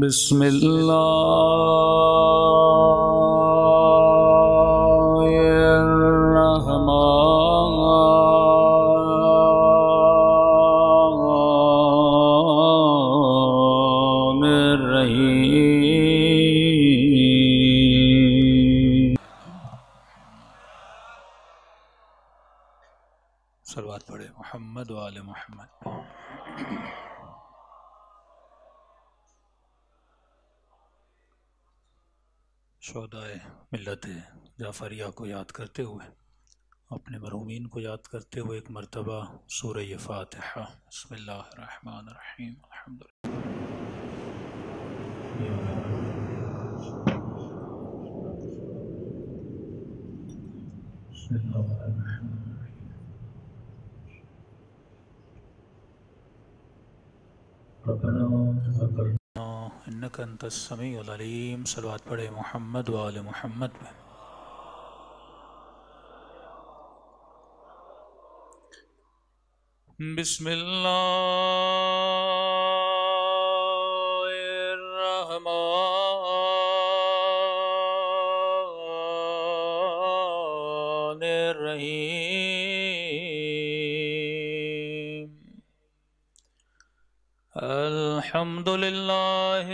बिस्मिल्लाह शहदाय मिलत जाफ़रिया को याद करते हुए अपने मरहूमिन को याद करते हुए एक मरतबा सूर फ़ातहा इन्नक समीम सलवात पढ़े मोहम्मद वाल मोहम्मद में बिस्मिल्लाह الحمد لله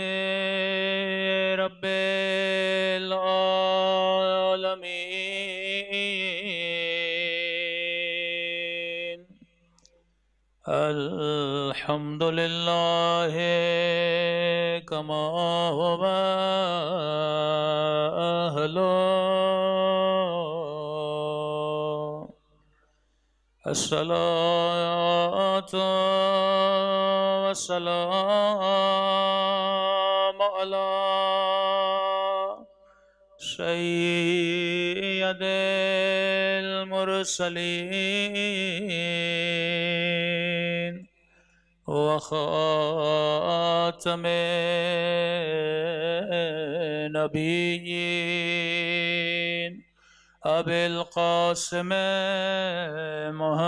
رب العالمين الحمد لله كما هو أهله الصلاة والسلام على سيد المرسلين وخاتم النبيين أبي القاسم محمد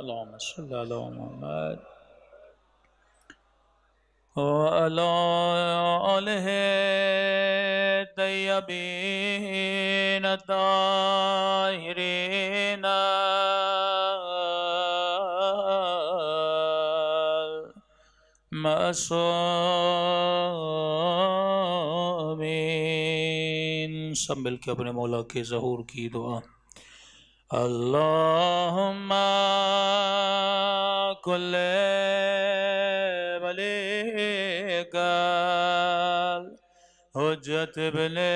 اللهم صل على محمد وعلى آله الطيبين الطاهرين المعصومين सब मिल के अपने मौला के जहूर की दुआ अल्लाह कुल्ले वले गाल हजत बने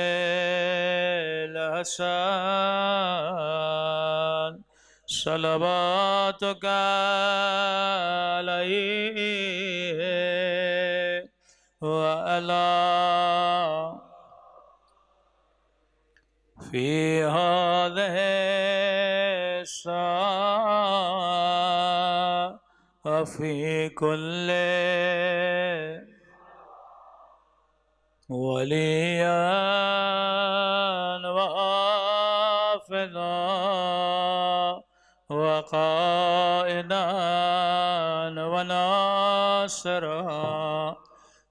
का في هذه الساعة وفي كل وليا وحافظا وقائدا وناصرا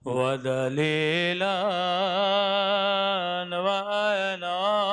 ودليلا وأنارا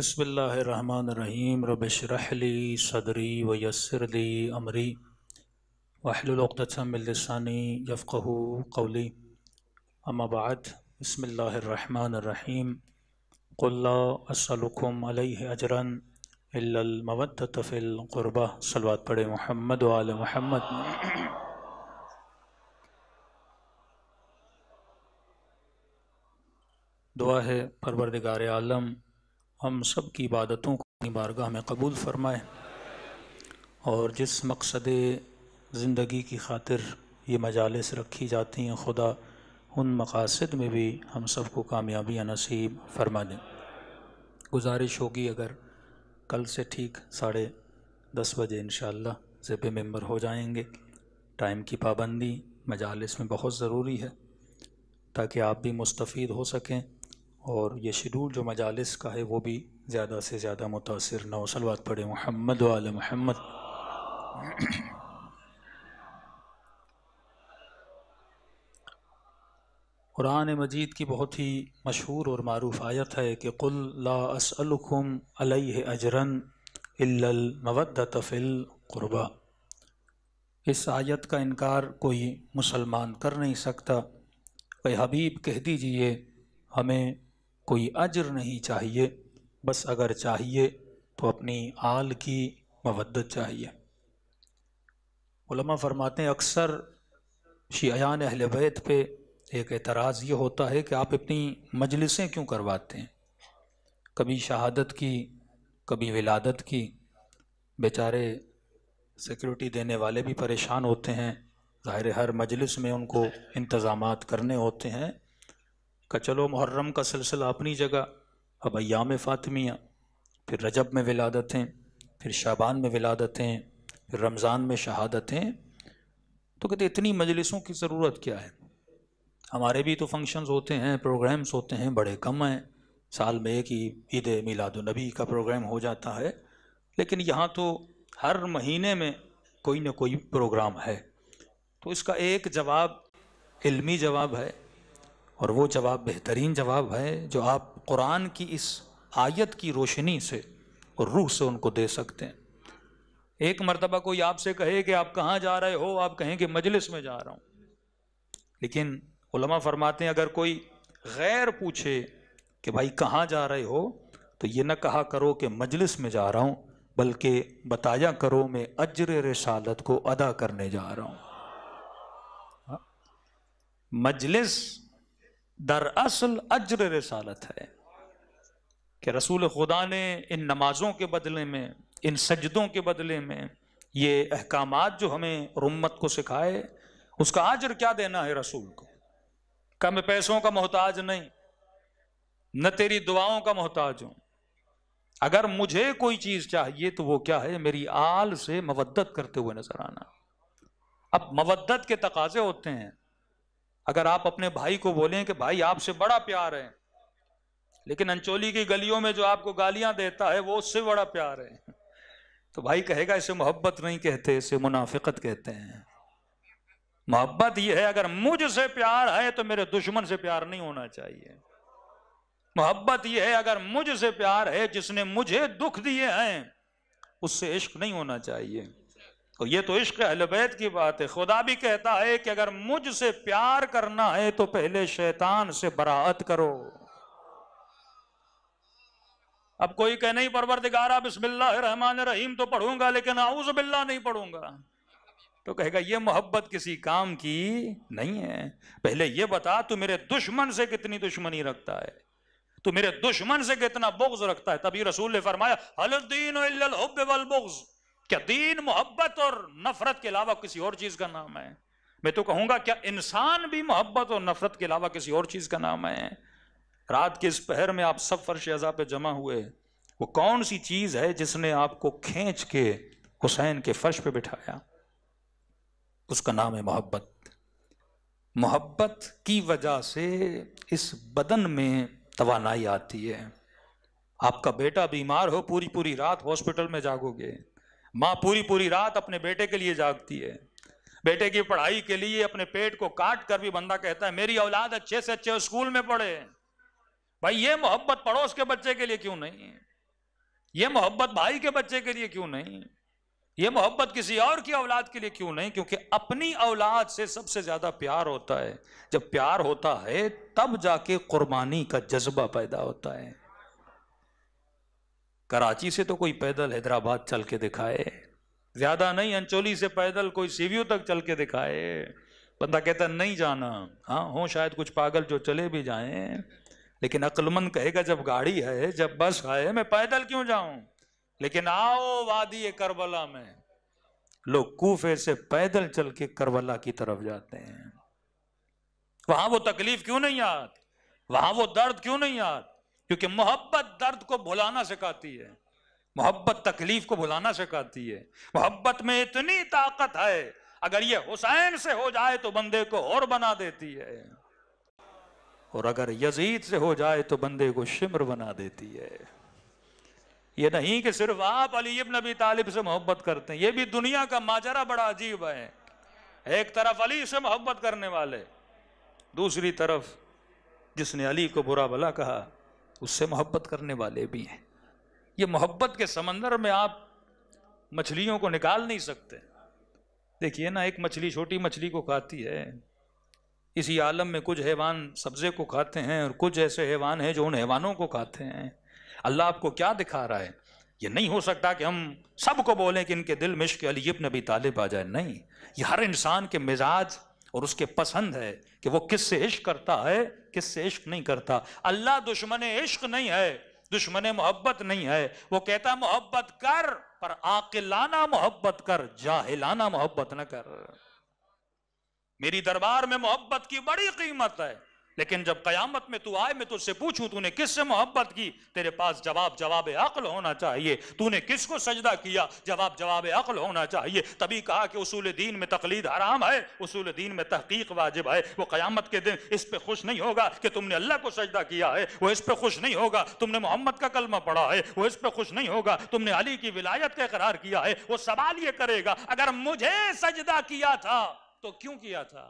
बसमीम रबली सदरी वयसरली अमरी वाहलतमिलसानी यफ़ू कौली अमाबाद बसमीम असलकुम अजरन इलमवतफ़िलरबा सलवा पढ़े महमद वाल महमद दुआ है परवरदिगार आलम हम सब की इबादतों को अपनी बारगाह में कबूल फरमाए और जिस मकसद ज़िंदगी की खातिर ये मजालस रखी जाती हैं खुदा उन मकासद में भी हम सबको कामयाबियाँ नसीब फरमा दें गुजारिश होगी अगर कल से ठीक साढ़े दस बजे इन ज़ेब मेम्बर हो जाएंगे टाइम की पाबंदी मजालस में बहुत ज़रूरी है ताकि आप भी मुस्तफ़ हो सकें और ये शेड्यूल जो मजालस का है वो भी ज़्यादा से ज़्यादा मुतासर न हो सलवा पढ़े मोहम्मद वाल महमद कुरान मजीद की बहुत ही मशहूर और मरूफ आयत है कि कुल असलुम अलह अजरन मवदतफ़िल क़ुरबा इस आयत का इनकार कोई मुसलमान कर नहीं सकता भाई हबीब कह दीजिए हमें कोई अजर नहीं चाहिए बस अगर चाहिए तो अपनी आल की मवदत चाहिए उलमा फरमाते हैं अक्सर शियान अहल बैत पे एक एतराज़ ये होता है कि आप अपनी मजलिसें क्यों करवाते हैं कभी शहादत की कभी विलादत की बेचारे सिक्योरिटी देने वाले भी परेशान होते हैं ज़ाहिर हर मजलिस में उनको इंतज़ाम करने होते हैं का चलो मुहर्रम का सिलसिला अपनी जगह अब अयाम फ़ातमिया फिर रजब में विलादतें फिर शाबान में विलादतें फिर रमज़ान में शहादतें तो कहते इतनी मजलिसों की ज़रूरत क्या है हमारे भी तो फंक्शंस होते हैं प्रोग्राम्स होते हैं बड़े कम हैं साल में एक ही ईद मिलादुलनबी का प्रोग्राम हो जाता है लेकिन यहाँ तो हर महीने में कोई ना कोई प्रोग्राम है तो इसका एक जवाब इलमी जवाब है और वो जवाब बेहतरीन जवाब है जो आप कुरान की इस आयत की रोशनी से और रूह से उनको दे सकते हैं एक मरतबा कोई आपसे कहे कि आप कहाँ जा रहे हो आप कहें कि मजलिस में जा रहा हूँ लेकिन उलमा फरमाते हैं अगर कोई गैर पूछे कि भाई कहाँ जा रहे हो तो ये ना कहा करो कि मजलिस में जा रहा हूँ बल्कि बताया करो मैं अजर रसालत को अदा करने जा रहा हूँ हाँ। मजलिस दर असल अजर रसालत है कि रसूल खुदा ने इन नमाज़ों के बदले में इन सजदों के बदले में ये अहकाम जो हमें रुम्मत को सिखाए उसका आजर क्या देना है रसूल को कम मैं पैसों का मोहताज नहीं न तेरी दुआओं का मोहताज हूं अगर मुझे कोई चीज़ चाहिए तो वो क्या है मेरी आल से मवद्दत करते हुए नजर आना अब मवद्दत के तकाजे होते हैं अगर आप अपने भाई को बोलें कि भाई आपसे बड़ा प्यार है लेकिन अंचोली की गलियों में जो आपको गालियां देता है वो उससे बड़ा प्यार है तो भाई कहेगा इसे मोहब्बत नहीं कहते इसे मुनाफिकत कहते हैं मोहब्बत यह है अगर मुझसे प्यार है तो मेरे दुश्मन से प्यार नहीं होना चाहिए मोहब्बत यह है अगर मुझसे प्यार है जिसने मुझे दुख दिए हैं उससे इश्क नहीं होना चाहिए तो ये तो इश्क अलबैत की बात है खुदा भी कहता है कि अगर मुझसे प्यार करना है तो पहले शैतान से बरात करो अब कोई कह नहीं परवरदिगारा बिस्मिल्लाहमान रहीम तो पढ़ूंगा लेकिन आउज बिल्ला नहीं पढ़ूंगा तो कहेगा ये मोहब्बत किसी काम की नहीं है पहले ये बता तू मेरे दुश्मन से कितनी दुश्मनी रखता है तू मेरे दुश्मन से कितना बोग्ज रखता है तभी रसूल ने फरमाया हलुद्दीन बुग्ज़ क्या दीन मोहब्बत और नफरत के अलावा किसी और चीज का नाम है मैं तो कहूंगा क्या इंसान भी मोहब्बत और नफरत के अलावा किसी और चीज का नाम है रात के इस पहर में आप सब फर्श अजा पे जमा हुए वो कौन सी चीज है जिसने आपको खींच के हुसैन के फर्श पे बिठाया उसका नाम है मोहब्बत मोहब्बत की वजह से इस बदन में तवानाई आती है आपका बेटा बीमार हो पूरी पूरी रात हॉस्पिटल में जागोगे माँ पूरी पूरी रात अपने बेटे के लिए जागती है बेटे की पढ़ाई के लिए अपने पेट को काट कर भी बंदा कहता है मेरी औलाद अच्छे से अच्छे स्कूल में पढ़े भाई ये मोहब्बत पड़ोस के बच्चे के लिए क्यों नहीं है ये मोहब्बत भाई के बच्चे के लिए क्यों नहीं ये मोहब्बत किसी और की औलाद के लिए क्यों नहीं क्योंकि अपनी औलाद से सबसे ज्यादा प्यार होता है जब प्यार होता है तब जाके कुर्बानी का जज्बा पैदा होता है कराची से तो कोई पैदल हैदराबाद चल के दिखाए ज्यादा नहीं अंचोली से पैदल कोई सीवियो तक चल के दिखाए बंदा कहता नहीं जाना हाँ हो शायद कुछ पागल जो चले भी जाए लेकिन अक्लमंद कहेगा जब गाड़ी है जब बस है मैं पैदल क्यों जाऊं लेकिन आओ वादी करबला में लोग कूफे से पैदल चल के करबला की तरफ जाते हैं वहां वो तकलीफ क्यों नहीं आती वहां वो दर्द क्यों नहीं आती क्योंकि मोहब्बत दर्द को भुलाना सिखाती है मोहब्बत तकलीफ को भुलाना सिखाती है मोहब्बत में इतनी ताकत है अगर ये हुसैन से हो जाए तो बंदे को और बना देती है और अगर यजीद से हो जाए तो बंदे को शिमर बना देती है ये नहीं कि सिर्फ आप अली इब्न नबी तालिब से मोहब्बत करते हैं ये भी दुनिया का माजरा बड़ा अजीब है एक तरफ अली से मोहब्बत करने वाले दूसरी तरफ जिसने अली को बुरा भला कहा उससे मोहब्बत करने वाले भी हैं ये मोहब्बत के समंदर में आप मछलियों को निकाल नहीं सकते देखिए ना एक मछली छोटी मछली को खाती है इसी आलम में कुछ हैवान सब्जे को खाते हैं और कुछ ऐसे हैवान हैं जो उन हैवानों को खाते हैं अल्लाह आपको क्या दिखा रहा है ये नहीं हो सकता कि हम सबको बोलें कि इनके दिल मिश्क अलीब नबी तालिब आ जाए नहीं ये हर इंसान के मिजाज और उसके पसंद है कि वो किस से इश्क करता है किस से इश्क नहीं करता अल्लाह दुश्मन इश्क नहीं है दुश्मन मोहब्बत नहीं है वो कहता मोहब्बत कर पर आकिलाना मोहब्बत कर जाहिलाना मोहब्बत न कर मेरी दरबार में मोहब्बत की बड़ी कीमत है लेकिन जब कयामत में तू आए मैं तुझसे पूछूं तूने किससे मोहब्बत की तेरे पास जवाब जवाब अकल होना चाहिए तूने किसको सजदा किया जवाब जवाब अकल होना चाहिए तभी कहा कि उसूल दीन में तकलीद आराम है उसूल दीन में तहकीक वाजिब है वो कयामत के दिन इस पर खुश नहीं होगा कि तुमने अल्लाह को सजदा किया है वो इस पर खुश नहीं होगा तुमने मोहम्मद का कलमा पढ़ा है वो इस पर खुश नहीं होगा तुमने अली की विलायत का करार किया है वो सवाल ये करेगा अगर मुझे सजदा किया था तो क्यों किया था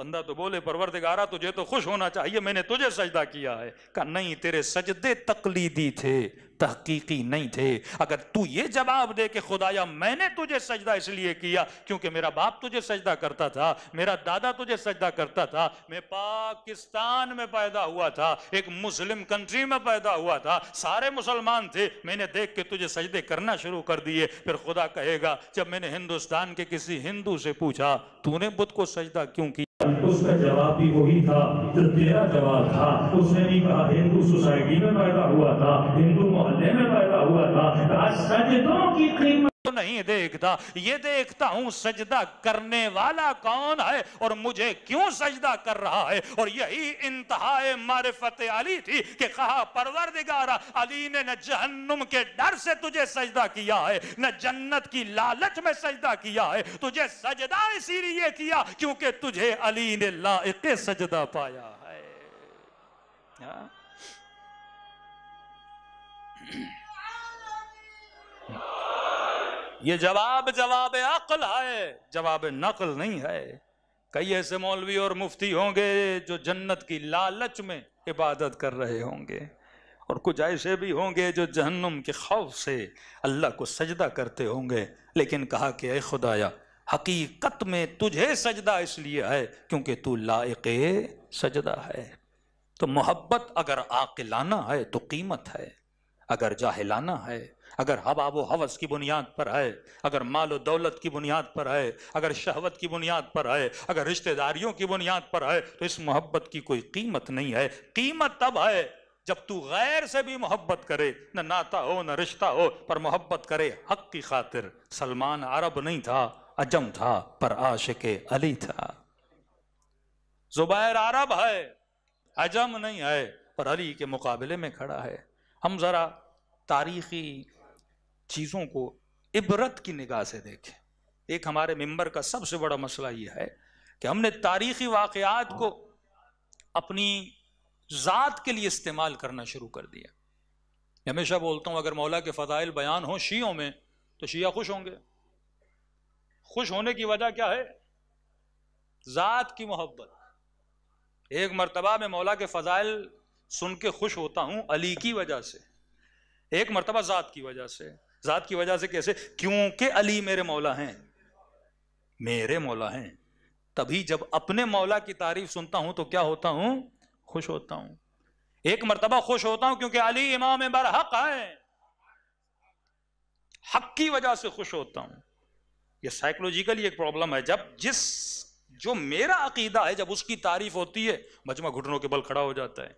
बंदा तो बोले परवरदिगारा तुझे तो खुश होना चाहिए मैंने तुझे सजदा किया है कहा नहीं तेरे सजदे तकलीदी थे तहकीकी नहीं थे अगर तू ये जवाब दे कि खुदाया मैंने तुझे सजदा इसलिए किया क्योंकि मेरा बाप तुझे सजदा करता था मेरा दादा तुझे सजदा करता था मैं पाकिस्तान में पैदा हुआ था एक मुस्लिम कंट्री में पैदा हुआ था सारे मुसलमान थे मैंने देख के तुझे सजदे करना शुरू कर दिए फिर खुदा कहेगा जब मैंने हिंदुस्तान के किसी हिंदू से पूछा तूने बुद्ध को सजदा क्यों किया उसका जवाब भी वही था जो तेरा जवाब था उसने भी कहा हिंदू सोसाइटी में पैदा हुआ था हिंदू मोहल्ले में पैदा हुआ था सजदों की कीमत नहीं देखता ये देखता हूं सजदा करने वाला कौन है और मुझे क्यों सजदा कर रहा है और यही इंतहाए मारिफत अली थी कि कहा परवरदिगारा अली ने न जहन्नुम के डर से तुझे सजदा किया है न जन्नत की लालच में सजदा किया है तुझे सजदा इसीलिए किया क्योंकि तुझे अली ने लाइक सजदा पाया है हाँ। ये जवाब जवाब अकल है जवाब नकल नहीं है कई ऐसे मौलवी और मुफ्ती होंगे जो जन्नत की लालच में इबादत कर रहे होंगे और कुछ ऐसे भी होंगे जो जहन्नुम के खौफ से अल्लाह को सजदा करते होंगे लेकिन कहा कि अय खुदाया हकीकत में तुझे सजदा इसलिए है क्योंकि तू लायक सजदा है तो मोहब्बत अगर आकलाना है तो कीमत है अगर जाहिलाना है अगर हवा वो हवस की बुनियाद पर है अगर मालो दौलत की बुनियाद पर है अगर शहवत की बुनियाद पर है अगर रिश्तेदारियों की बुनियाद पर है तो इस मोहब्बत की कोई कीमत नहीं है कीमत तब है जब तू गैर से भी मोहब्बत करे न नाता हो न रिश्ता हो पर मोहब्बत करे हक की खातिर सलमान अरब नहीं था अजम था पर आशिक अली था जुबैर अरब है अजम नहीं है पर अली के मुकाबले में खड़ा है हम ज़रा तारीखी चीज़ों को इबरत की निगाह से देखें एक हमारे मेंबर का सबसे बड़ा मसला यह है कि हमने तारीखी वाक़ात को अपनी ज़ात के लिए इस्तेमाल करना शुरू कर दिया हमेशा बोलता हूँ अगर मौला के फ़जाइल बयान हो शियों में तो शिया खुश होंगे खुश होने की वजह क्या है ज़ात की मोहब्बत एक मरतबा में मौला के फ़जाइल सुन के खुश होता हूँ अली की वजह से एक मरतबा ज़ात की वजह से जात की वजह से कैसे क्योंकि अली मेरे मौला हैं मेरे मौला हैं तभी जब अपने मौला की तारीफ सुनता हूं तो क्या होता हूं खुश होता हूं एक मरतबा खुश होता हूं क्योंकि अली इमाम हक है हक की वजह से खुश होता हूं यह साइकोलॉजिकली एक प्रॉब्लम है जब जिस जो मेरा अकीदा है जब उसकी तारीफ होती है मजमा घुटनों के बल खड़ा हो जाता है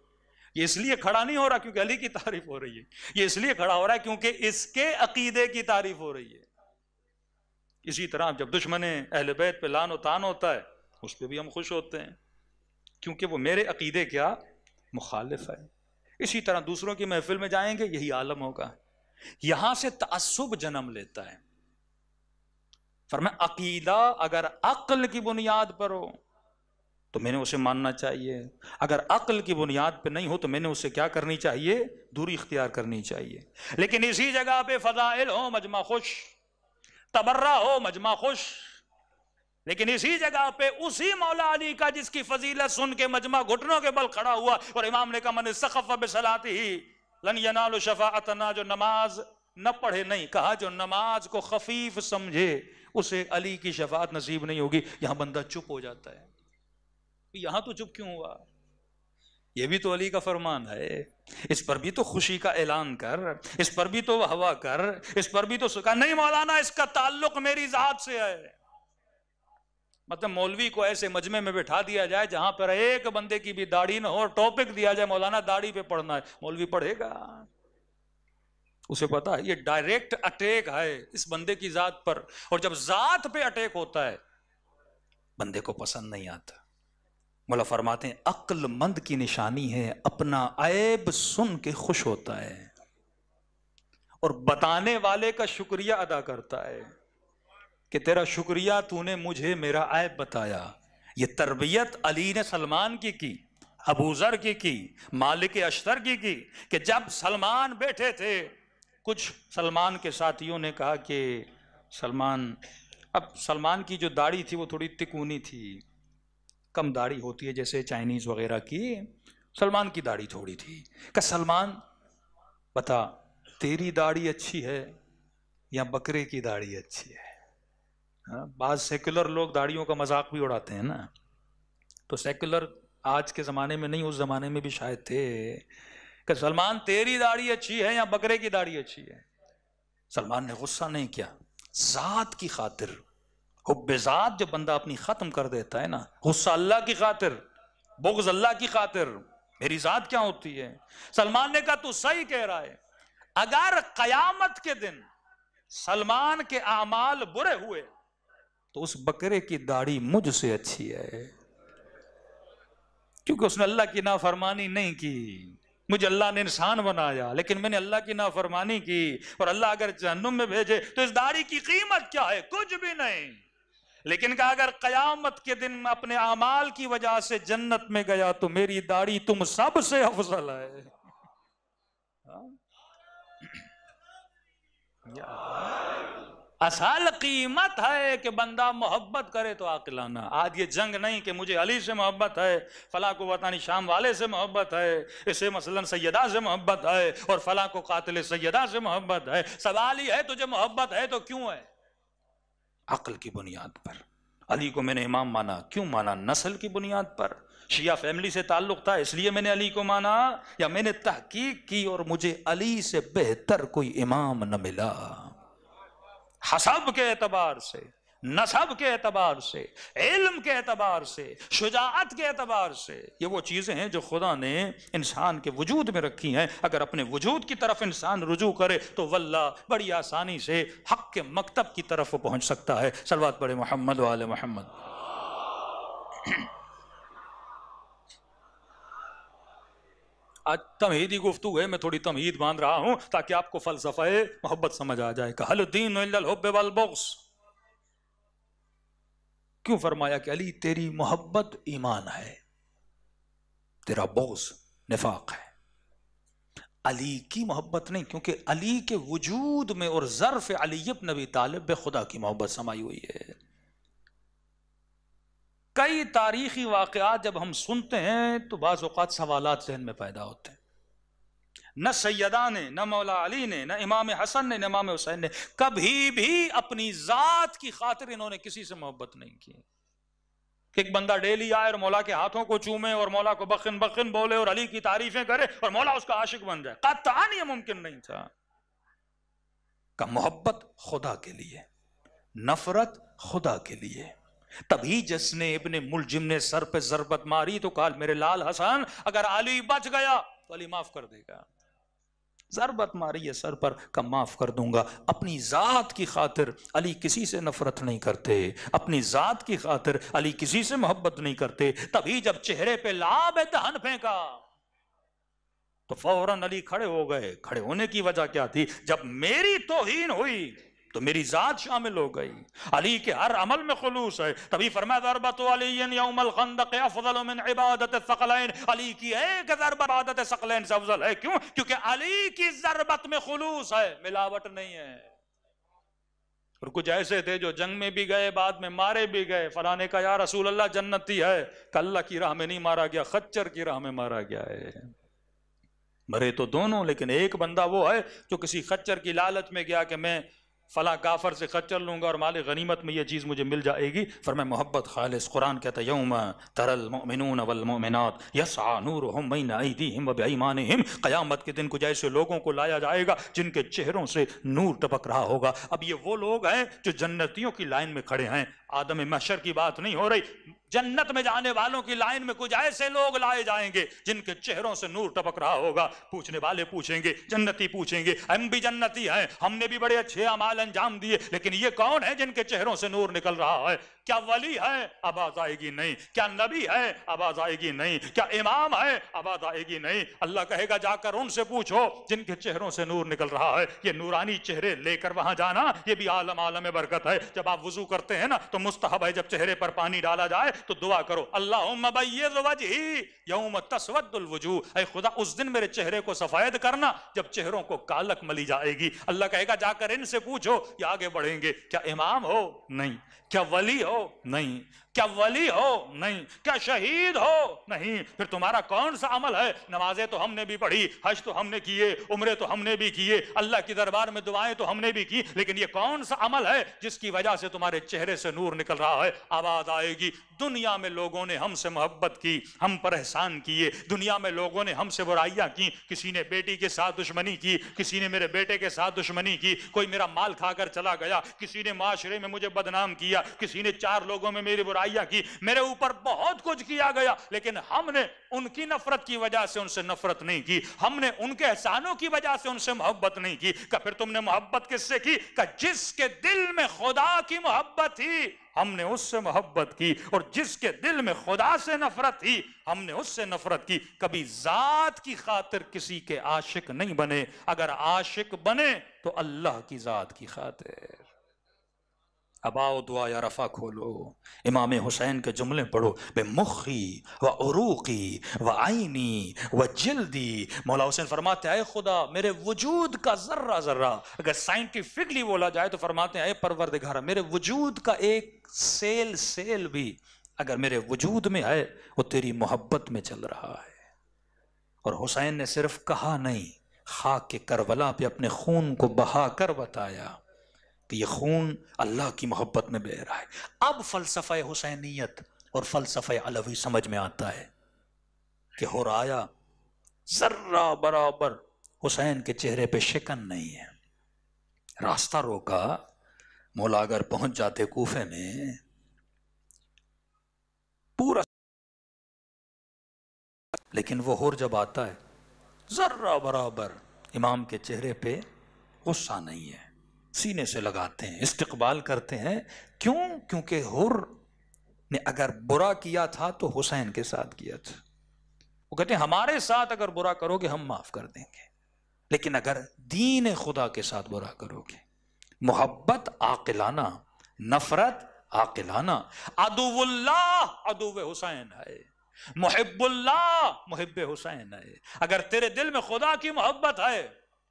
ये इसलिए खड़ा नहीं हो रहा क्योंकि अली की तारीफ हो रही है ये इसलिए खड़ा हो रहा है क्योंकि इसके अकीदे की तारीफ हो रही है इसी तरह जब दुश्मन अहल बैत पे लान तान होता है उस पर भी हम खुश होते हैं क्योंकि वो मेरे अकीदे क्या मुखालिफ है इसी तरह दूसरों की महफिल में जाएंगे यही आलम होगा यहां से तसुब जन्म लेता है फरमा अकीदा अगर अक्ल की बुनियाद पर हो तो मैंने उसे मानना चाहिए अगर अक्ल की बुनियाद पर नहीं हो तो मैंने उससे क्या करनी चाहिए दूरी इख्तियार करनी चाहिए लेकिन इसी जगह पर फजाइल हो मजमा खुश तबर्रा हो मजमा खुश लेकिन इसी जगह पे उसी मौला अली का जिसकी फजीलत सुन के मजमा घुटनों के बल खड़ा हुआ और इमाम ने कहा मन सखफ बसलाती ही लन शफातना जो नमाज न पढ़े नहीं कहा जो नमाज को खफीफ समझे उसे अली की शफात नसीब नहीं होगी यहां बंदा चुप हो जाता है यहां तो चुप क्यों हुआ यह भी तो अली का फरमान है इस पर भी तो खुशी का ऐलान कर इस पर भी तो हवा कर इस पर भी तो सुखा नहीं मौलाना इसका ताल्लुक मेरी जात से है मतलब मौलवी को ऐसे मजमे में बैठा दिया जाए जहां पर एक बंदे की भी दाढ़ी ना हो टॉपिक दिया जाए मौलाना दाढ़ी पे पढ़ना है मौलवी पढ़ेगा उसे पता है ये डायरेक्ट अटैक है इस बंदे की जात पर और जब जात पे अटैक होता है बंदे को पसंद नहीं आता मोला फरमाते हैं अक्लमंद की निशानी है अपना ऐब सुन के खुश होता है और बताने वाले का शुक्रिया अदा करता है कि तेरा शुक्रिया तूने मुझे मेरा ऐब बताया ये तरबियत अली ने सलमान की की अबूजर की की मालिक अश्तर की की कि जब सलमान बैठे थे कुछ सलमान के साथियों ने कहा कि सलमान अब सलमान की जो दाढ़ी थी वो थोड़ी तिकूनी थी कम दाढ़ी होती है जैसे चाइनीज वगैरह की सलमान की दाढ़ी थोड़ी थी क्या सलमान बता तेरी दाढ़ी अच्छी है या बकरे की दाढ़ी अच्छी है हाँ, बाद सेक्युलर लोग दाढ़ियों का मजाक भी उड़ाते हैं ना तो सेक्युलर आज के ज़माने में नहीं उस ज़माने में भी शायद थे कि सलमान तेरी दाढ़ी अच्छी है या बकरे की दाढ़ी अच्छी है सलमान ने गुस्सा नहीं किया ज़ात की खातिर हुब्बेजात जब बंदा अपनी ख़त्म कर देता है ना गुस्सा अल्लाह की खातिर बोगज अल्लाह की खातिर मेरी ज़ात क्या होती है सलमान ने कहा तू सही कह रहा है अगर कयामत के दिन सलमान के अमाल बुरे हुए तो उस बकरे की दाढ़ी मुझसे अच्छी है क्योंकि उसने अल्लाह की नाफरमानी नहीं की मुझे अल्लाह ने इंसान बनाया लेकिन मैंने अल्लाह की नाफरमानी की और अल्लाह अगर जहनुम में भेजे तो इस दाढ़ी की कीमत क्या है कुछ भी नहीं लेकिन कहा अगर कयामत के दिन में अपने अमाल की वजह से जन्नत में गया तो मेरी दाढ़ी तुम सबसे अफजल है हाँ। असल कीमत है कि बंदा मोहब्बत करे तो आकलाना आज ये जंग नहीं कि मुझे अली से मोहब्बत है फला को वतानी शाम वाले से मोहब्बत है इसे मसलन सैदा से मोहब्बत है और फला को कातिल सैदा से मोहब्बत है सवाल ही है तुझे मोहब्बत है तो क्यों है अकल की बुनियाद पर अली को मैंने इमाम माना क्यों माना नस्ल की बुनियाद पर शिया फैमिली से ताल्लुक था इसलिए मैंने अली को माना या मैंने तहकीक की और मुझे अली से बेहतर कोई इमाम न मिला हसब के एतबार से नसब के अतबार से इल्म के अतबार से शुजात के अतबार से ये वो चीज़ें हैं जो खुदा ने इंसान के वजूद में रखी हैं अगर अपने वजूद की तरफ इंसान रुजू करे तो वल्ला बड़ी आसानी से हक के मकतब की तरफ वो पहुँच सकता है सलवात बड़े मोहम्मद वाल मोहम्मद आज तमहीदी गुफ्तु है मैं थोड़ी तमहीद बांध रहा हूँ ताकि आपको फलसफा मोहब्बत समझ आ जाए कहलुद्दीन हब्ब क्यों फरमाया कि अली तेरी मोहब्बत ईमान है तेरा बोस निफाक है अली की मोहब्बत नहीं क्योंकि अली के वजूद में और जरफ अलीब नबी तालब खुदा की मोहब्बत समाई हुई है कई तारीखी वाकत जब हम सुनते हैं तो बाज़ात सवाल जहन में पैदा होते हैं न सैदा ने न मौला अली ने न इमाम हसन ने न इमाम हुसैन ने कभी भी अपनी ज़ात की खातिर इन्होंने किसी से मोहब्बत नहीं की एक बंदा डेली आए और मौला के हाथों को चूमे और मौला को बखिन बखिन बोले और अली की तारीफें करे और मौला उसका आशिक बन जाए कतान ये मुमकिन नहीं था का मोहब्बत खुदा के लिए नफरत खुदा के लिए तभी जिसने इबन मुलजिम ने सर पे जरबत मारी तो काल मेरे लाल हसन अगर अली बच गया तो अली माफ कर देगा ज़रबत मारी है सर पर का माफ़ कर दूंगा अपनी ज़ात की खातिर अली किसी से नफ़रत नहीं करते अपनी ज़ात की खातिर अली किसी से मोहब्बत नहीं करते तभी जब चेहरे पे लाभ है दहन तो फेंका तो फौरन अली खड़े हो गए खड़े होने की वजह क्या थी जब मेरी तोहीन हुई तो मेरी ज़ात शामिल हो गई अली के हर अमल में खलूस है तभी अली की एक है क्यों क्योंकि अली की जरबत में खलूस है मिलावट नहीं है और कुछ ऐसे थे जो जंग में भी गए बाद में मारे भी गए फलाने का यार रसूल अल्लाह जन्नती है कल्ला की राह में नहीं मारा गया खच्चर की राह में मारा गया है मरे तो दोनों लेकिन एक बंदा वो है जो किसी खच्चर की लालच में गया कि मैं फला काफर से खत चल लूँगा और माल गनीमत में यह चीज़ मुझे मिल जाएगी फिर मैं मोहब्बत खालिस कुरान कहता यौम तरल मोमिन वलमोमिनत नूर हम हिम वबाईमान हिम क़यामत के दिन कुछ ऐसे लोगों को लाया जाएगा जिनके चेहरों से नूर टपक रहा होगा अब ये वो लोग हैं जो जन्नतियों की लाइन में खड़े हैं आदम मशर की बात नहीं हो रही जन्नत में जाने वालों की लाइन में कुछ ऐसे लोग लाए जाएंगे जिनके चेहरों से नूर टपक रहा होगा पूछने वाले पूछेंगे जन्नती पूछेंगे हम भी जन्नती हैं हमने भी बड़े अच्छे अमाल अंजाम दिए लेकिन ये कौन है जिनके चेहरों से नूर निकल रहा है क्या वली है आवाज आएगी नहीं क्या नबी है आवाज आएगी नहीं क्या इमाम है आवाज आएगी नहीं अल्लाह कहेगा जाकर उनसे पूछो जिनके चेहरों से नूर निकल रहा है ये नूरानी चेहरे लेकर वहां जाना ये भी आलम आलम बरकत है जब आप वजू करते हैं ना तो मुस्तहब है जब चेहरे पर पानी डाला जाए तो दुआ करो अल्लाह खुदा उस दिन मेरे चेहरे को सफेद करना जब चेहरों को कालक मली जाएगी अल्लाह कहेगा जाकर इनसे पूछो ये आगे बढ़ेंगे क्या इमाम हो नहीं क्या वली हो नहीं क्या वली हो नहीं क्या शहीद हो नहीं फिर तुम्हारा कौन सा अमल है नमाजें तो हमने भी पढ़ी हज तो हमने किए उम्रे तो हमने भी किए अल्लाह की दरबार में दुआएं तो हमने भी की लेकिन ये कौन सा अमल है जिसकी वजह से तुम्हारे चेहरे से नूर निकल रहा है आवाज आएगी दुनिया में लोगों ने हमसे मोहब्बत की हम पर एहसान किए दुनिया में लोगों ने हमसे बुराइयाँ की किसी ने बेटी के साथ दुश्मनी की किसी ने मेरे बेटे के साथ दुश्मनी की कोई मेरा माल खाकर चला गया किसी ने माशरे में मुझे बदनाम किया किसी ने चार लोगों में मेरी बुराइयां की मेरे ऊपर बहुत कुछ किया गया लेकिन हमने उनकी नफरत की वजह से उनसे नफरत नहीं की हमने उनके एहसानों की वजह से उनसे मोहब्बत नहीं की का फिर तुमने मोहब्बत किससे की का जिसके दिल में खुदा की मोहब्बत थी हमने उससे मोहब्बत की और जिसके दिल में खुदा से नफरत थी हमने उससे नफरत की कभी जात की खातिर किसी के आशिक नहीं बने अगर आशिक बने तो अल्लाह की जात की खातिर अबाओ दुआ या रफ़ा खोलो इमाम हुसैन के जुमले पढ़ो बे मुखी व उरूकी व आइनी व जल्दी मौला हुसैन फरमाते आए खुदा मेरे वजूद का जर्रा जर्रा अगर साइंटिफिकली बोला जाए तो फरमाते आए परवरदिगार मेरे वजूद का एक सेल सेल भी अगर मेरे वजूद में है वो तेरी मोहब्बत में चल रहा है और हुसैन ने सिर्फ कहा नहीं खाक के करवला पे अपने खून को बहा कर बताया कि यह खून अल्लाह की मोहब्बत में बह रहा है अब फ़लसफ़ा हुसैनीत और फ़लसफ़ा अलवी समझ में आता है कि हो राया जर्रा बराबर हुसैन के चेहरे पे शिकन नहीं है रास्ता रोका मौला अगर पहुंच जाते कूफे में पूरा लेकिन वो होर जब आता है जर्रा बराबर इमाम के चेहरे पे गुस्सा नहीं है सीने से लगाते हैं इस्तकबाल करते हैं क्यों क्योंकि हुर ने अगर बुरा किया था तो हुसैन के साथ किया था वो कहते हैं हमारे साथ अगर बुरा करोगे हम माफ़ कर देंगे लेकिन अगर दीन खुदा के साथ बुरा करोगे मोहब्बत आकिलाना नफरत आकिलाना अदुवल्ला अदुव हुसैन है मुहबुल्ला मुहब हुसैन है अगर तेरे दिल में खुदा की मोहब्बत है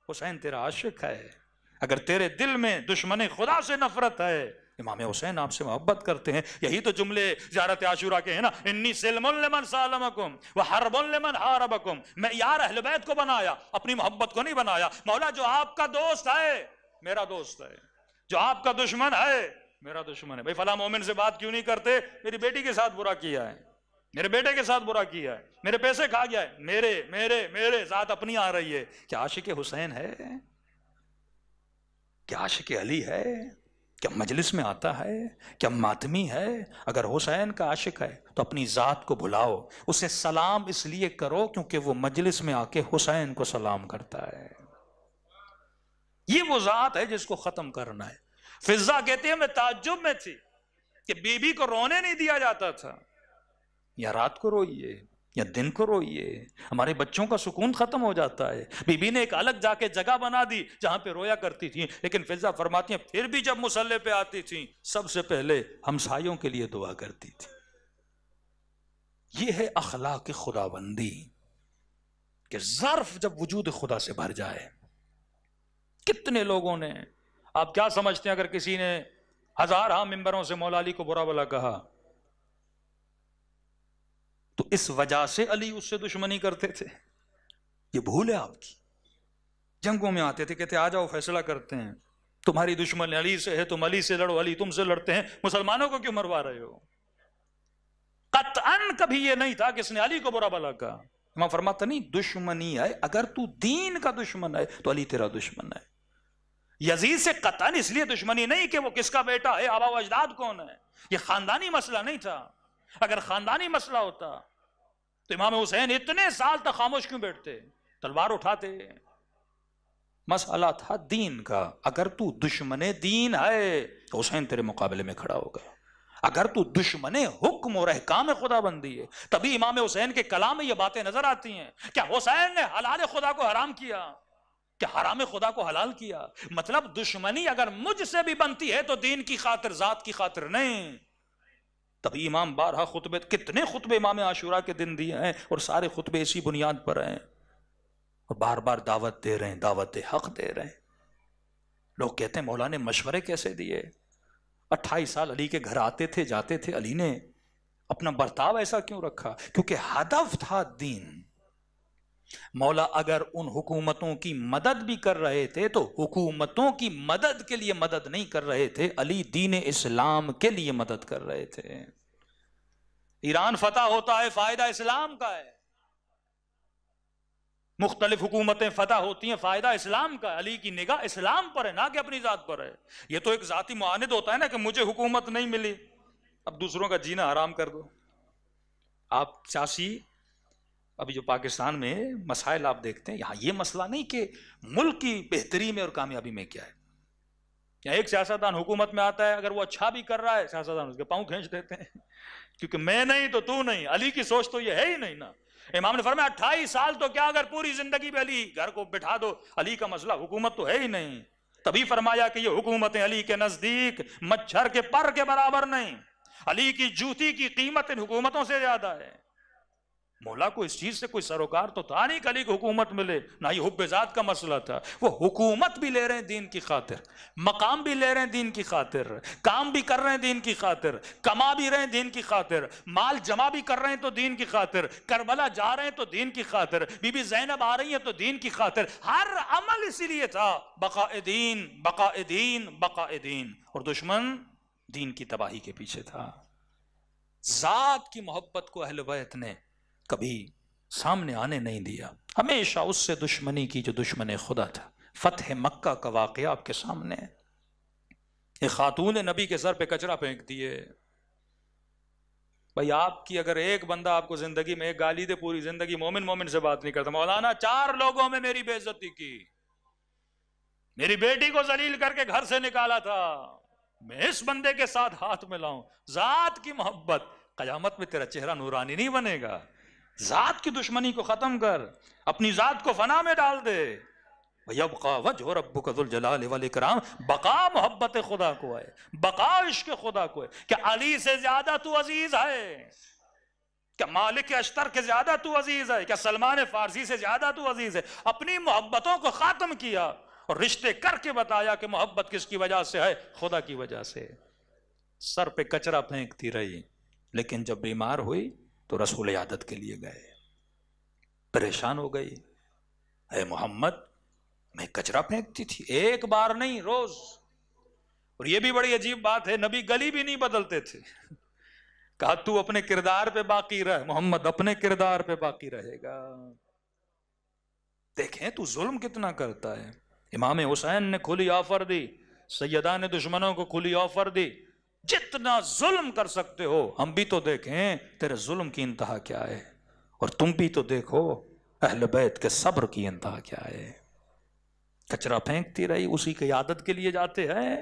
हुसैन तेरा आशिक है अगर तेरे दिल में दुश्मन खुदा से नफरत है इमाम हुसैन आपसे मोहब्बत करते हैं यही तो जुमले ज्यारत आशूरा के हैं ना इन्नी सालमकुम व हारबकुम मैं यार अहलबैत को बनाया अपनी मोहब्बत को नहीं बनाया मौला जो आपका दोस्त है मेरा दोस्त है जो आपका दुश्मन है मेरा दुश्मन है भाई फला मोमिन से बात क्यों नहीं करते मेरी बेटी के साथ बुरा किया है मेरे बेटे के साथ बुरा किया है मेरे पैसे खा गया है मेरे मेरे मेरे साथ अपनी आ रही है क्या आशिक हुसैन है क्या आशिक अली है क्या मजलिस में आता है क्या मातमी है अगर हुसैन का आशिक है तो अपनी ज़ात को भुलाओ उसे सलाम इसलिए करो क्योंकि वो मजलिस में आके हुसैन को सलाम करता है ये वो ज़ात है जिसको ख़त्म करना है फिजा कहते हैं मैं ताजुब में थी कि बीबी को रोने नहीं दिया जाता था या रात को रोइए या दिन को रोइए हमारे बच्चों का सुकून खत्म हो जाता है बीबी ने एक अलग जाके जगह बना दी जहां पे रोया करती थी लेकिन फिजा फरमाती हैं फिर भी जब मुसल्ले पे आती थी सबसे पहले हमसायों के लिए दुआ करती थी ये है अखला की खुदाबंदी कि ज़र्फ जब वजूद खुदा से भर जाए कितने लोगों ने आप क्या समझते हैं अगर किसी ने हजार हाँ मेम्बरों से मौलाली को बुरा भला कहा तो इस वजह से अली उससे दुश्मनी करते थे ये भूल है आपकी जंगों में आते थे कहते आ जाओ फैसला करते हैं तुम्हारी दुश्मन अली से है तुम अली से लड़ो अली तुमसे लड़ते हैं मुसलमानों को क्यों मरवा रहे हो कतअन कभी ये नहीं था किसने अली को बुरा भला कहा मैं फरमाता नहीं दुश्मनी है अगर तू दीन का दुश्मन है तो अली तेरा दुश्मन है यजीद से कतन इसलिए दुश्मनी नहीं कि वो किसका बेटा है आबा अजदाद कौन है ये खानदानी मसला नहीं था अगर खानदानी मसला होता तो इमाम हुसैन इतने साल तक खामोश क्यों बैठते तलवार उठाते मसला था दीन का अगर तू दुश्मन दीन है तो हुसैन तेरे मुकाबले में खड़ा हो गया अगर तू दुश्मन हुक्म और अहकाम बंदी है तभी इमाम हुसैन के कलाम में ये बातें नजर आती हैं क्या हुसैन ने हलाल खुदा को हराम किया क्या हराम खुदा को हलाल किया मतलब दुश्मनी अगर मुझसे भी बनती है तो दीन की खातिर जात की खातिर नहीं तब इमाम बारह खुतबे कितने खुतबे इमाम आशूरा के दिन दिए हैं और सारे खुतबे इसी बुनियाद पर हैं और बार बार दावत दे रहे हैं दावत हक दे रहे हैं लोग कहते हैं मौला ने मशवरे कैसे दिए अट्ठाईस साल अली के घर आते थे जाते थे अली ने अपना बर्ताव ऐसा क्यों रखा क्योंकि हदफ था दीन मौला अगर उन हुकूमतों की मदद भी कर रहे थे तो हुकूमतों की मदद के लिए मदद नहीं कर रहे थे अली दीन इस्लाम के लिए मदद कर रहे थे ईरान फतह होता है फायदा इस्लाम का है मुख्तलिफ हुकूमतें फतह होती हैं फायदा इस्लाम का अली की निगाह इस्लाम पर है ना कि अपनी ज़ात पर है ये तो एक जाति मुआनद होता है ना कि मुझे हुकूमत नहीं मिली अब दूसरों का जीना आराम कर दो आप चासी अभी जो पाकिस्तान में मसाइल आप देखते हैं यहाँ ये मसला नहीं कि मुल्क की बेहतरी में और कामयाबी में क्या है या एक सियासतदान हुकूमत में आता है अगर वो अच्छा भी कर रहा है सियासतदान उसके पाँव खींच देते हैं क्योंकि मैं नहीं तो तू नहीं अली की सोच तो ये है ही नहीं ना इमाम ने फरमाया अट्ठाईस साल तो क्या अगर पूरी जिंदगी में अली घर को बिठा दो अली का मसला हुकूमत तो है ही नहीं तभी फरमाया कि ये हुकूमतें अली के नजदीक मच्छर के पर के बराबर नहीं अली की जूती की कीमत इन हुकूमतों से ज्यादा है मौला को इस चीज़ से कोई सरोकार तो था नहीं कली की हुकूमत मिले ना ही हुब्बेजात का मसला था वो हुकूमत भी ले रहे हैं दीन की खातिर मकाम भी ले रहे हैं दीन की खातिर काम भी कर रहे हैं दीन की खातिर कमा भी रहे हैं दीन की खातिर माल जमा भी कर रहे हैं तो दीन की खातिर करबला जा रहे हैं तो दीन की खातिर बीबी जैनब आ रही है तो दीन की खातिर हर अमल इसीलिए था बका दीन बका दीन बका दीन और दुश्मन दीन की तबाही के पीछे था जात की मोहब्बत को अहलवैत ने कभी सामने आने नहीं दिया हमेशा उससे दुश्मनी की जो दुश्मन खुदा था फतेह मक्का का वाक़ आपके सामने है एक खातून ने नबी के सर पे कचरा फेंक दिए भाई आपकी अगर एक बंदा आपको जिंदगी में एक गाली दे पूरी जिंदगी मोमिन मोमिन से बात नहीं करता मौलाना चार लोगों में मेरी बेइज्जती की मेरी बेटी को जलील करके घर से निकाला था मैं इस बंदे के साथ हाथ मिलाऊं जात की मोहब्बत कयामत में तेरा चेहरा नूरानी नहीं बनेगा जात की दुश्मनी को खत्म कर अपनी जात को फना में डाल दे भैया वाले कराम बका मोहब्बत खुदा को है बका इश्क खुदा को है क्या अली से ज्यादा तू अजीज है क्या मालिक अश्तर के ज्यादा तू अजीज है क्या सलमान फारसी से ज्यादा तू अजीज है अपनी मोहब्बतों को ख़त्म किया और रिश्ते करके बताया कि मोहब्बत किसकी वजह से है खुदा की वजह से सर पे कचरा फेंकती रही लेकिन जब बीमार हुई तो रसूल आदत के लिए गए परेशान हो गई है मोहम्मद मैं कचरा फेंकती थी एक बार नहीं रोज और ये भी बड़ी अजीब बात है नबी गली भी नहीं बदलते थे कहा तू अपने किरदार पे बाकी रह मोहम्मद अपने किरदार पे बाकी रहेगा देखें तू जुल्म कितना करता है इमाम हुसैन ने खुली ऑफर दी सैदा ने दुश्मनों को खुली ऑफर दी जितना जुल्म कर सकते हो हम भी तो देखें तेरे जुल्म की इंतहा क्या है और तुम भी तो देखो अहल बैत के सब्र की इंतहा क्या है कचरा फेंकती रही उसी की आदत के लिए जाते हैं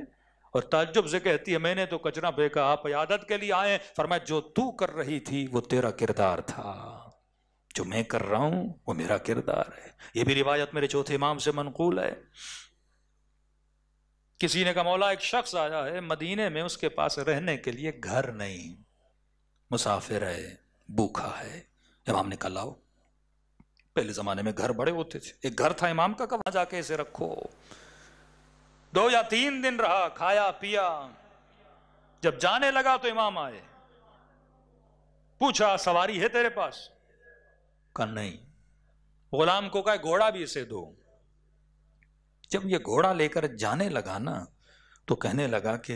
और ताजुब से कहती है मैंने तो कचरा फेंका आप आदत के लिए आए मैं जो तू कर रही थी वो तेरा किरदार था जो मैं कर रहा हूं वो मेरा किरदार है ये भी रिवायत मेरे चौथे इमाम से मनकूल है किसी ने कहा मौला एक शख्स आया है मदीने में उसके पास रहने के लिए घर नहीं मुसाफिर है भूखा है इमाम ने कहा लाओ पहले ज़माने में घर बड़े होते थे एक घर था इमाम का कहा जाके इसे रखो दो या तीन दिन रहा खाया पिया जब जाने लगा तो इमाम आए पूछा सवारी है तेरे पास कहा नहीं गुलाम को कहा घोड़ा भी इसे दो जब ये घोड़ा लेकर जाने लगा ना तो कहने लगा कि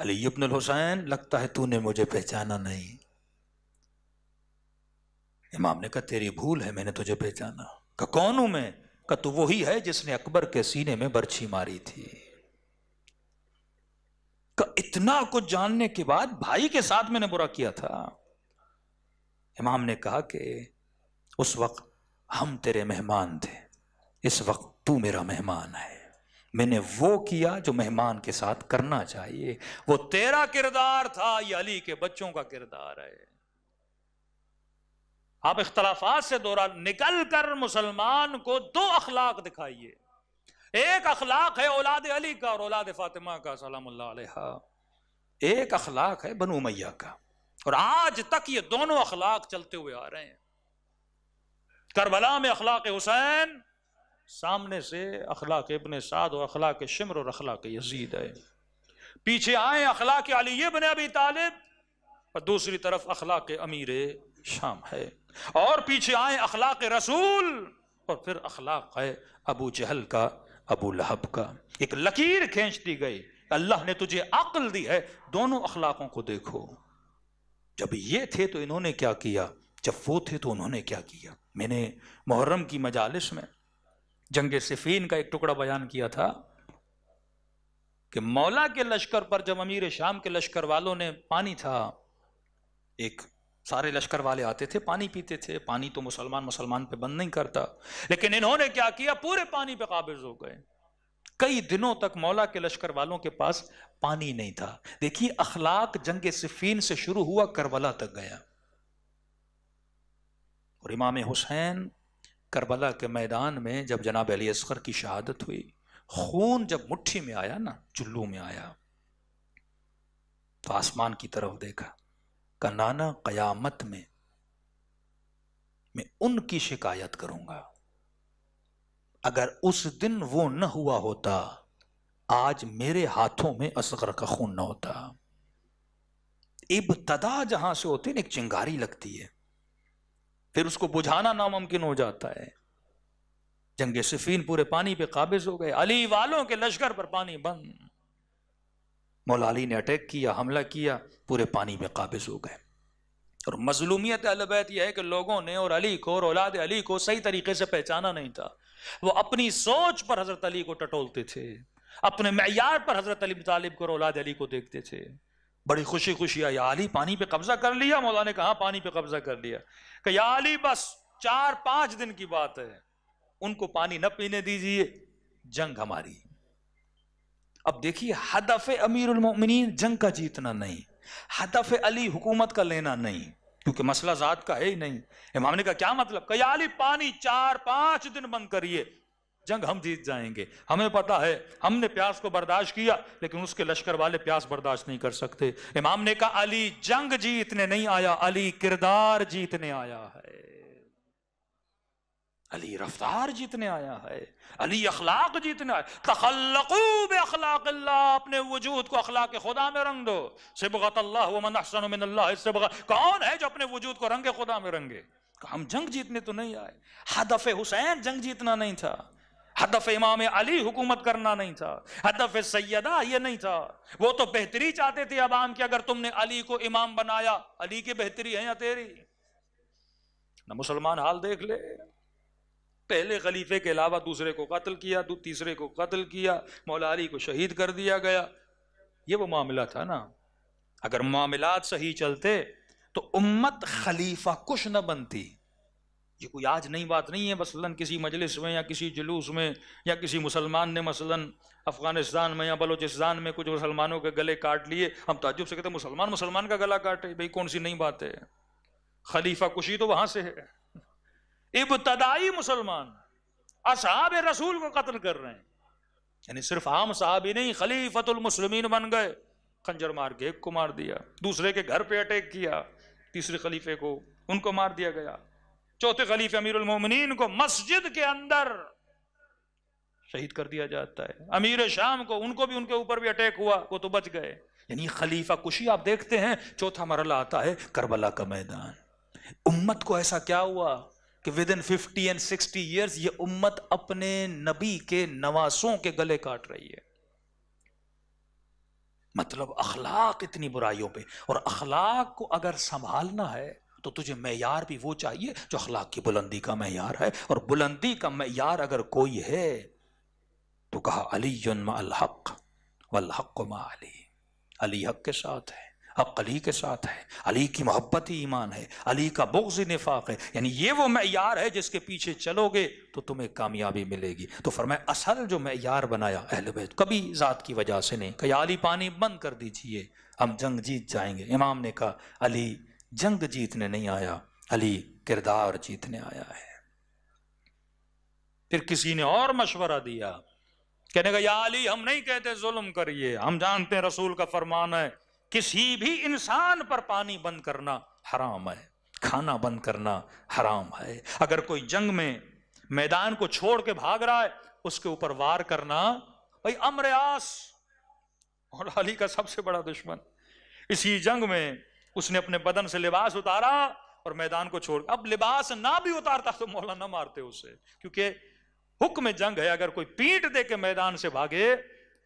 अली इब्न हुसैन लगता है तूने मुझे पहचाना नहीं इमाम ने कहा तेरी भूल है मैंने तुझे पहचाना का कौन हूं मैं का तू वही है जिसने अकबर के सीने में बर्छी मारी थी का इतना कुछ जानने के बाद भाई के साथ मैंने बुरा किया था इमाम ने कहा कि उस वक्त हम तेरे मेहमान थे इस वक्त तू मेरा मेहमान है मैंने वो किया जो मेहमान के साथ करना चाहिए वो तेरा किरदार था ये अली के बच्चों का किरदार है आप इख्तलाफात से दौरा निकल कर मुसलमान को दो अखलाक दिखाइए एक अखलाक है औलाद अली का और औलाद फातिमा का सलाम एक अखलाक है बनु मैया का और आज तक ये दोनों अखलाक चलते हुए आ रहे हैं करबला में अखलाक हुसैन सामने से अखलाक इबन साद और अखलाक शिमर और अखलाक यजीद है पीछे आए अखलाक अली बने अबी तालिब और दूसरी तरफ अखलाक अमीर शाम है और पीछे आए अखलाक रसूल और फिर अखलाक है अबू जहल का अबू लहब का एक लकीर खींच दी गई अल्लाह ने तुझे अकल दी है दोनों अखलाकों को देखो जब ये थे तो इन्होंने क्या किया जब वो थे तो उन्होंने क्या किया मैंने मुहर्रम की मजालिस में जंग सिफीन का एक टुकड़ा बयान किया था कि मौला के लश्कर पर जब अमीर शाम के लश्कर वालों ने पानी था एक सारे लश्कर वाले आते थे पानी पीते थे पानी तो मुसलमान मुसलमान पे बंद नहीं करता लेकिन इन्होंने क्या किया पूरे पानी पे काबिज हो गए कई दिनों तक मौला के लश्कर वालों के पास पानी नहीं था देखिए अखलाक जंग सिफीन से शुरू हुआ करबला तक गया और इमाम हुसैन करबला के मैदान में जब जनाब अली असगर की शहादत हुई खून जब मुट्ठी में आया ना चुल्लू में आया तो आसमान की तरफ देखा कनाना कयामत में मैं उनकी शिकायत करूंगा अगर उस दिन वो न हुआ होता आज मेरे हाथों में असगर का खून न होता इब तदा जहां से होती ना एक चिंगारी लगती है फिर उसको बुझाना नामुमकिन हो जाता है जंग सिफीन पूरे पानी पे काबिज हो गए अली वालों के लश्कर पर पानी बंद मोलाली ने अटैक किया हमला किया पूरे पानी में काबिज हो गए और मजलूमियत अलबैत यह है कि लोगों ने और अली को और औलाद अली को सही तरीके से पहचाना नहीं था वो अपनी सोच पर हजरत अली को टटोलते थे अपने मैार पर हजरत अली तालिब को और औलाद अली को देखते थे बड़ी खुशी खुशी आई आली पानी पे कब्जा कर लिया मौला ने कहा पानी पे कब्जा कर लिया कि या बस चार पांच दिन की बात है उनको पानी न पीने दीजिए जंग हमारी अब देखिए हदफ अमीर जंग का जीतना नहीं हदफ अली हुकूमत का लेना नहीं क्योंकि मसला जात का है ही नहीं इमाम ने कहा क्या मतलब कयाली पानी चार पांच दिन बंद करिए जंग हम जीत जाएंगे हमें पता है हमने प्यास को बर्दाश्त किया लेकिन उसके लश्कर वाले प्यास बर्दाश्त नहीं कर सकते इमाम ने कहा अली जंग जीतने नहीं आया अली किरदार जीतने आया है अली रफ्तार जीतने आया है अली अखलाक जीतने आया तखलकूब अखलाक अपने वजूद को अखलाक खुदा में रंग दो सिबगत अल्लाह मन सिबगत कौन है जो अपने वजूद को रंगे खुदा में रंगे हम जंग जीतने तो नहीं आए हदफ हुसैन जंग जीतना नहीं था हदफ इमाम अली हुकूमत करना नहीं था हदफ सैदा ये नहीं था वो तो बेहतरी चाहते थे अवाम की अगर तुमने अली को इमाम बनाया अली की बेहतरी है या तेरी ना मुसलमान हाल देख ले पहले खलीफे के अलावा दूसरे को कत्ल किया तीसरे को कत्ल किया मौला अली को शहीद कर दिया गया ये वो मामला था ना अगर मामला सही चलते तो उम्मत खलीफा कुछ न बनती ये कोई आज नई बात नहीं है मसलन किसी मजलिस में या किसी जुलूस में या किसी मुसलमान ने मसलन अफगानिस्तान में या बलोचिस्तान में कुछ मुसलमानों के गले काट लिए हम ताजुब से कहते हैं मुसलमान मुसलमान का गला काटे भाई कौन सी नई बात है खलीफा कुशी तो वहां से है इब्तदाई मुसलमान असहाब रसूल को कत्ल कर रहे हैं यानी सिर्फ आम ही नहीं खलीफतुल मुसलमिन बन गए खंजर मार के एक को मार दिया दूसरे के घर पे अटैक किया तीसरे खलीफे को उनको मार दिया गया चौथे खलीफे अमीर उलमोमिन को मस्जिद के अंदर शहीद कर दिया जाता है अमीर शाम को उनको भी उनके ऊपर भी अटैक हुआ वो तो बच गए यानी खलीफा कुशी आप देखते हैं चौथा मरला आता है करबला का मैदान उम्मत को ऐसा क्या हुआ कि within fifty and sixty years ये उम्मत अपने नबी के नवासों के गले काट रही है मतलब अखलाक इतनी बुराइयों पे और अखलाक को अगर संभालना है तो तुझे मैार भी वो चाहिए जो अखलाक की बुलंदी का मैार है और बुलंदी का मैार अगर कोई है तो कहा अली अलहक वल्हक अली अली हक के साथ है हक अली के साथ है अली की मोहब्बत ही ईमान है अली का बुग्ज नफाक है यानी ये वो मैार है जिसके पीछे चलोगे तो तुम्हें कामयाबी मिलेगी तो फरमा असल जो मैार बनाया अहल बैत कभी ज़ात की वजह से नहीं कहीं अली पानी बंद कर दीजिए हम जंग जीत जाएंगे इमाम ने कहा अली जंग जीतने नहीं आया अली किरदार जीतने आया है फिर किसी ने और मशवरा दिया कहने का या अली हम नहीं कहते जुल्म करिए हम जानते हैं रसूल का फरमान है किसी भी इंसान पर पानी बंद करना हराम है खाना बंद करना हराम है अगर कोई जंग में मैदान को छोड़ के भाग रहा है उसके ऊपर वार करना भाई अमर आस और अली का सबसे बड़ा दुश्मन इसी जंग में उसने अपने बदन से लिबास उतारा और मैदान को छोड़ अब लिबास ना भी उतारता तो मौला ना मारते उसे क्योंकि हुक्म जंग है अगर कोई पीट दे के मैदान से भागे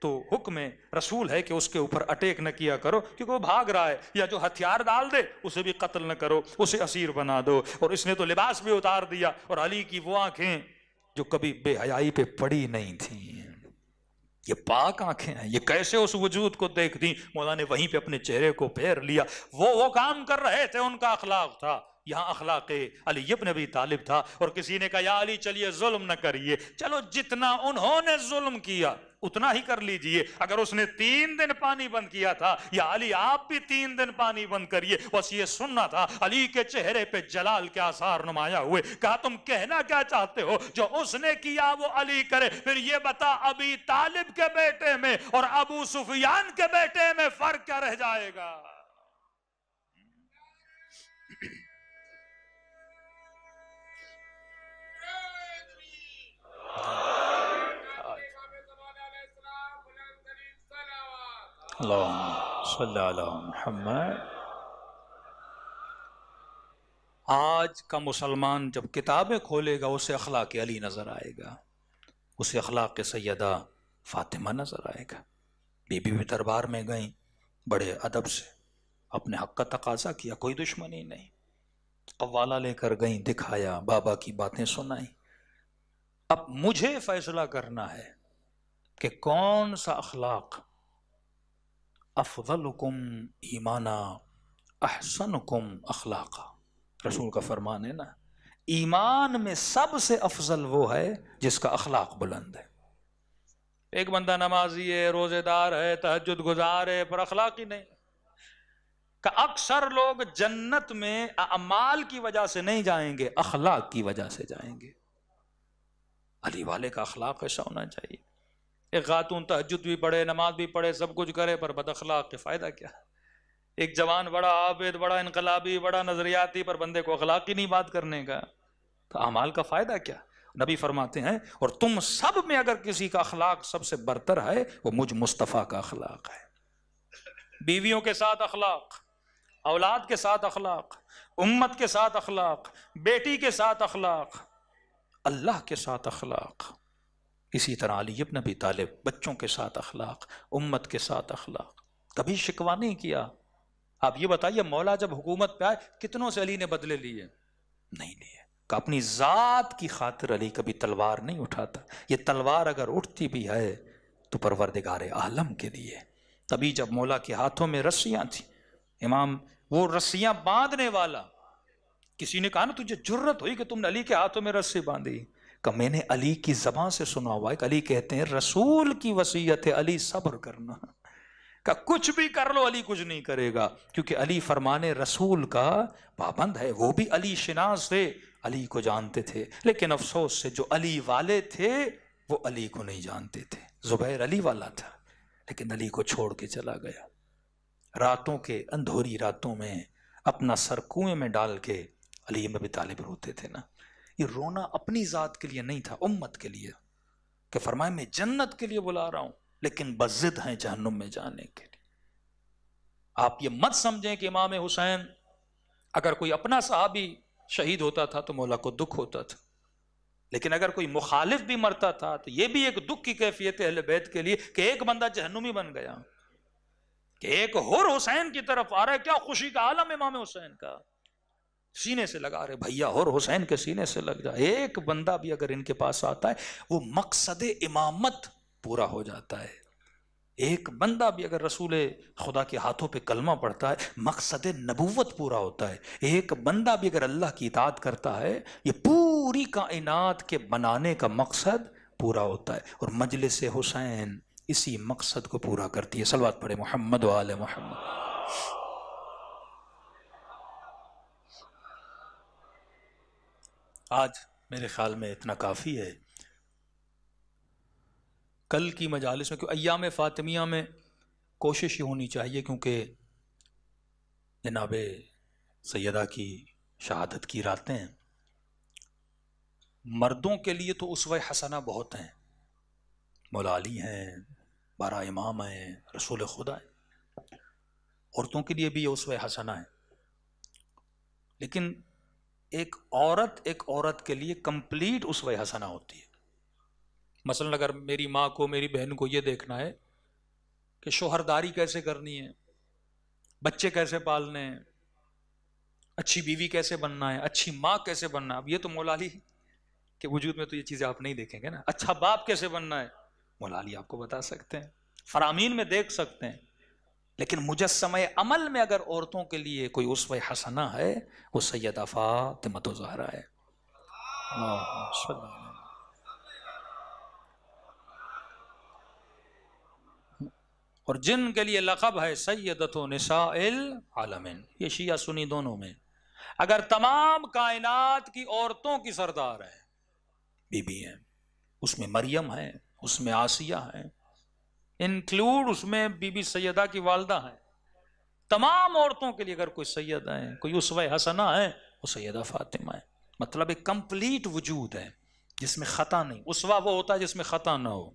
तो हुक्म रसूल है कि उसके ऊपर अटैक न किया करो क्योंकि वो भाग रहा है या जो हथियार डाल दे उसे भी कत्ल न करो उसे असीर बना दो और इसने तो लिबास भी उतार दिया और अली की वो आंखें जो कभी बेहयाई पे पड़ी नहीं थी ये पाक आंखें हैं ये कैसे उस वजूद को देख दी मौलाना ने वहीं पे अपने चेहरे को फेर लिया वो वो काम कर रहे थे उनका अखलाक था यहाँ अखलाक अली इब्न नबी तालिब था और किसी ने कहा या अली चलिए जुल्म न करिए चलो जितना उन्होंने जुल्म किया उतना ही कर लीजिए अगर उसने तीन दिन पानी बंद किया था या अली आप भी तीन दिन पानी बंद करिए बस ये सुनना था अली के चेहरे पे जलाल के आसार नुमाया हुए कहा तुम कहना क्या चाहते हो जो उसने किया वो अली करे फिर ये बता अभी तालिब के बेटे में और अबू सुफियान के बेटे में फर्क क्या रह जाएगा आज का मुसलमान जब किताबें खोलेगा उसे अखलाक अली नज़र आएगा उसे अखलाक सैदा फातिमा नज़र आएगा बीबी भी दरबार में गई बड़े अदब से अपने हक का तकाजा किया कोई दुश्मनी नहीं कवाला लेकर गई दिखाया बाबा की बातें सुनाई अब मुझे फैसला करना है कि कौन सा अखलाक अफजल कुम ईमाना अहसन कुम अखलाका रसूल का फरमान है ना ईमान में सबसे अफजल वो है जिसका अखलाक बुलंद है एक बंदा नमाजी है रोजेदार है तहजद गुजार है पर अखलाक ही नहीं का अक्सर लोग जन्नत में अमाल की वजह से नहीं जाएंगे अखलाक की वजह से जाएंगे अली वाले का अखलाक ऐसा होना चाहिए एक खातून तहजद भी पढ़े नमाज भी पढ़े सब कुछ करे पर बद अखलाक के फ़ायदा क्या एक जवान बड़ा आबेद बड़ा इनकलाबी बड़ा नज़रियाती पर बंदे को अखलाक ही नहीं बात करने का तो अमाल का फ़ायदा क्या नबी फरमाते हैं और तुम सब में अगर किसी का अखलाक सबसे बरतर है वो मुझ मुस्तफ़ा का अखलाक है बीवियों के साथ अखलाक औलाद के साथ अखलाक उम्मत के साथ अखलाक बेटी के साथ अखलाक अल्लाह के साथ अखलाक इसी तरह अली इबन अबी तालिब बच्चों के साथ अखलाक उम्मत के साथ अखलाक कभी शिकवा नहीं किया आप ये बताइए मौला जब हुकूमत पे आए कितनों से अली ने बदले लिए नहीं लिए अपनी ज़ात की खातिर अली कभी तलवार नहीं उठाता ये तलवार अगर उठती भी है तो परवरदिगार आलम के लिए तभी जब मौला के हाथों में रस्सियाँ थी इमाम वो रस्सियाँ बांधने वाला किसी ने कहा ना तुझे जरूरत हुई कि तुमने अली के हाथों में रस्सी बांधी कहा मैंने अली की जबान से सुना हुआ है अली कहते हैं रसूल की वसीयत है अली सब्र करना का कुछ भी कर लो अली कुछ नहीं करेगा क्योंकि अली फरमाने रसूल का पाबंद है वो भी अली शिनाज थे अली को जानते थे लेकिन अफसोस से जो अली वाले थे वो अली को नहीं जानते थे जुबैर अली वाला था लेकिन अली को छोड़ के चला गया रातों के अंधोरी रातों में अपना सर कुएं में डाल के अली अब तालिब रोते थे ना ये रोना अपनी ज़ात के लिए नहीं था उम्मत के लिए कि फरमाए मैं जन्नत के लिए बुला रहा हूँ लेकिन बजिद हैं जहनुम में जाने के लिए आप ये मत समझें कि इमाम हुसैन अगर कोई अपना साहबी शहीद होता था तो मौला को दुख होता था लेकिन अगर कोई मुखालिफ भी मरता था तो ये भी एक दुख की कैफियत है बैत के लिए कि एक बंदा जहनुमी बन गया कि एक हुर हुसैन की तरफ आ रहा है क्या खुशी का आलम इमाम हुसैन का सीने से लगा रहे भैया और हुसैन के सीने से लग जा एक बंदा भी अगर इनके पास आता है वो मकसद इमामत पूरा हो जाता है एक बंदा भी अगर रसूल खुदा के हाथों पे कलमा पढ़ता है मकसद नबूवत पूरा होता है एक बंदा भी अगर अल्लाह की इताद करता है ये पूरी कायनात के बनाने का मकसद पूरा होता है और मजलिस हुसैन इसी मकसद को पूरा करती है सलवात पढ़े मोहम्मद वाल मोहम्मद आज मेरे ख्याल में इतना काफ़ी है कल की मजालस में क्यों अयाम फ़ातमिया में कोशिश ही होनी चाहिए क्योंकि जनाब सैदा की शहादत की रातें मर्दों के लिए तो उस हसना बहुत हैं मौलाली हैं बारा इमाम हैं रसूल खुदा हैं औरतों के लिए भी ये उसवा हसना है लेकिन एक औरत एक औरत के लिए कंप्लीट उस वह हसना होती है मसलन अगर मेरी माँ को मेरी बहन को ये देखना है कि शोहरदारी कैसे करनी है बच्चे कैसे पालने हैं अच्छी बीवी कैसे बनना है अच्छी माँ कैसे बनना है अब ये तो मोलाली के वजूद में तो ये चीज़ें आप नहीं देखेंगे ना अच्छा बाप कैसे बनना है मोलाली आपको बता सकते हैं फरामीन में देख सकते हैं लेकिन मुजस्मय अमल में अगर औरतों के लिए कोई उस हसना है वो सैदा फातमत जहरा है और जिनके लिए लकब है सैदत आलमिन ये शिया सुनी दोनों में अगर तमाम कायनात की औरतों की सरदार है बीबी है उसमें मरियम है उसमें आसिया है इंक्लूड उसमें बीबी सैदा की वालदा है तमाम औरतों के लिए अगर कोई सैदा है कोई उसव हसना है वो सैदा फातिमा है मतलब एक कंप्लीट वजूद है जिसमें ख़ता नहीं उसवा वो होता है जिसमें ख़ता ना हो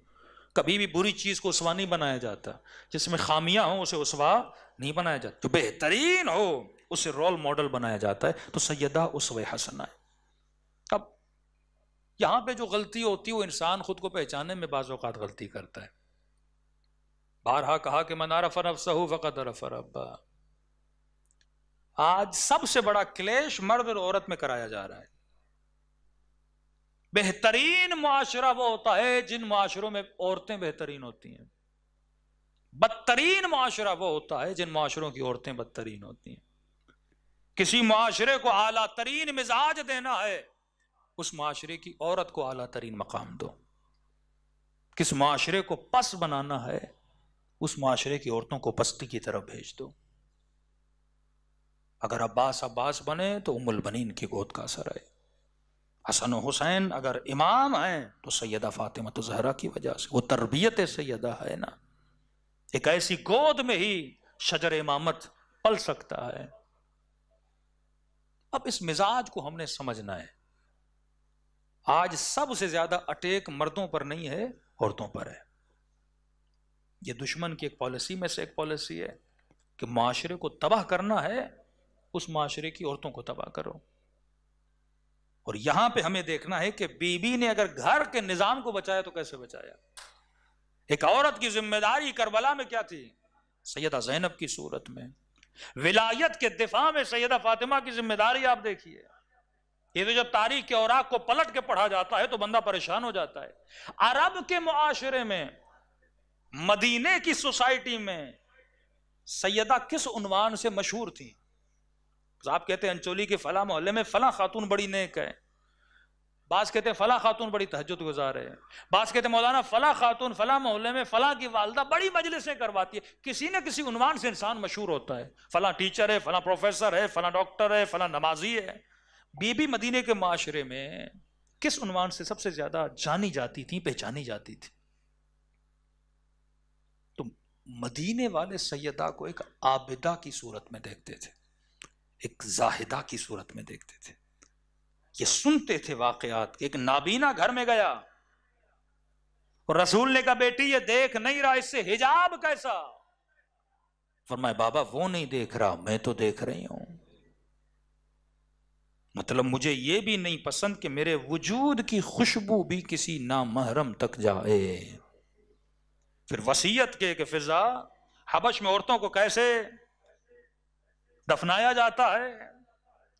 कभी भी बुरी चीज़ को उसवा नहीं बनाया जाता जिसमें खामियां हों उसे उसवा नहीं बनाया जाता जो बेहतरीन हो उसे रोल मॉडल बनाया जाता है तो सैदा उसवा हसना है अब यहाँ पे जो गलती होती है वो इंसान खुद को पहचाने में बाज़ात गलती करता है बारहा कहा कि मन अरफ सहू फ़कत अरफ रब्बा आज सबसे बड़ा क्लेश मर्द और औरत में कराया जा रहा है बेहतरीन मुआशरा वो होता है जिन मुआशरों में औरतें बेहतरीन होती हैं बदतरीन मुआशरा वो होता है जिन मुआशरों की औरतें बदतरीन होती हैं किसी मुआशरे को आला तरीन मिजाज देना है उस माशरे की औरत को आला तरीन मकाम दो किस माशरे को पस बनाना है उस माशरे की औरतों को पस्ती की तरफ भेज दो अगर अब्बास अब्बास बने तो उमुल बनीन की गोद का असर आए हसन हुसैन अगर इमाम है तो सैदा फातिमा तो जहरा की वजह से वो तरबियत सैदा है ना एक ऐसी गोद में ही शजर इमामत पल सकता है अब इस मिजाज को हमने समझना है आज सबसे ज्यादा अटैक मर्दों पर नहीं है औरतों पर है ये दुश्मन की एक पॉलिसी में से एक पॉलिसी है कि माशरे को तबाह करना है उस माशरे की औरतों को तबाह करो और यहां पे हमें देखना है कि बीबी ने अगर घर के निजाम को बचाया तो कैसे बचाया एक औरत की जिम्मेदारी करबला में क्या थी सैदा जैनब की सूरत में विलायत के दिफा में सैदा फातिमा की जिम्मेदारी आप देखिए ये तो जब तारीख के औराक को पलट के पढ़ा जाता है तो बंदा परेशान हो जाता है अरब के मुआशरे में मदीने की सोसाइटी में सैदा किस उनवान से मशहूर थी आप कहते हैं अंचोली के फला मोहल्ले में फला खातून बड़ी नेक है बास कहते हैं फला खातून बड़ी तहजद गुजार है बास कहते मौलाना फला खातून फला मोहल्ले में फला की वालदा बड़ी मजलिसें करवाती है किसी न किसी उनवान से इंसान मशहूर होता है फला टीचर है फला प्रोफेसर है फला डॉक्टर है फला नमाजी है बीबी मदीने के माशरे में किस उनवान से सबसे ज्यादा जानी जाती थी पहचानी जाती थी मदीने वाले सैदा को एक आबिदा की सूरत में देखते थे एक जाहिदा की सूरत में देखते थे ये सुनते थे वाकयात एक नाबीना घर में गया और रसूल ने कहा बेटी ये देख नहीं रहा इससे हिजाब कैसा फरमाए बाबा वो नहीं देख रहा मैं तो देख रही हूं मतलब मुझे ये भी नहीं पसंद कि मेरे वजूद की खुशबू भी किसी नामहरम तक जाए फिर वसीयत के कि फिजा हबश में औरतों को कैसे दफनाया जाता है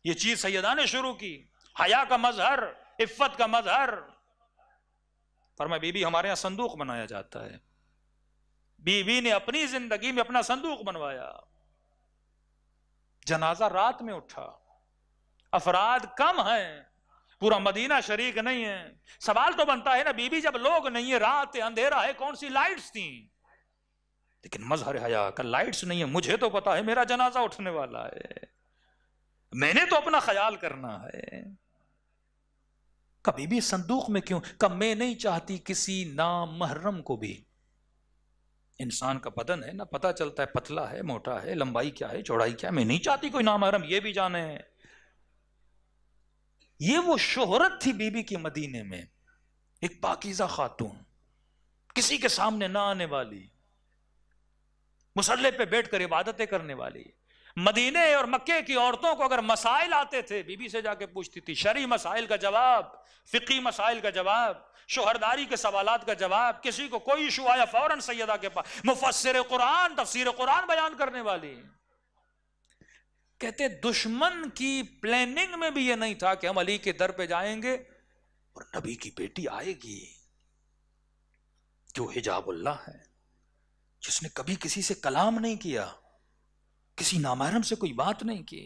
ये चीज सैदा ने शुरू की हया का मजहर इफ्फत का मजहर पर मैं बीबी हमारे यहां संदूक बनाया जाता है बीबी ने अपनी जिंदगी में अपना संदूक बनवाया जनाजा रात में उठा अफराद कम हैं पूरा मदीना शरीक नहीं है सवाल तो बनता है ना बीबी जब लोग नहीं है रात है अंधेरा है कौन सी लाइट्स थी लेकिन मजहर हया का लाइट्स नहीं है मुझे तो पता है मेरा जनाजा उठने वाला है मैंने तो अपना ख्याल करना है कभी भी संदूक में क्यों कब मैं नहीं चाहती किसी नामहरम को भी इंसान का बदन है ना पता चलता है पतला है मोटा है लंबाई क्या है चौड़ाई क्या है मैं नहीं चाहती कोई नामहरम ये भी जाने हैं ये वो शोहरत थी बीबी की मदीने में एक पाकिजा खातून किसी के सामने ना आने वाली मुसल्ले पे बैठकर इबादतें करने वाली मदीने और मक्के की औरतों को अगर मसाइल आते थे बीबी से जाके पूछती थी शरी मसाइल का जवाब फ़िकी मसाइल का जवाब शोहरदारी के सवालत का जवाब किसी को कोई इशू आया फ़ौरन सैदा के पास मुफसर कुरान तफसर कुरान बयान करने वाली कहते दुश्मन की प्लानिंग में भी यह नहीं था कि हम अली के दर पे जाएंगे और नबी की बेटी आएगी जो हिजाबुल्ला है जिसने कभी किसी से कलाम नहीं किया किसी नामहरम से कोई बात नहीं की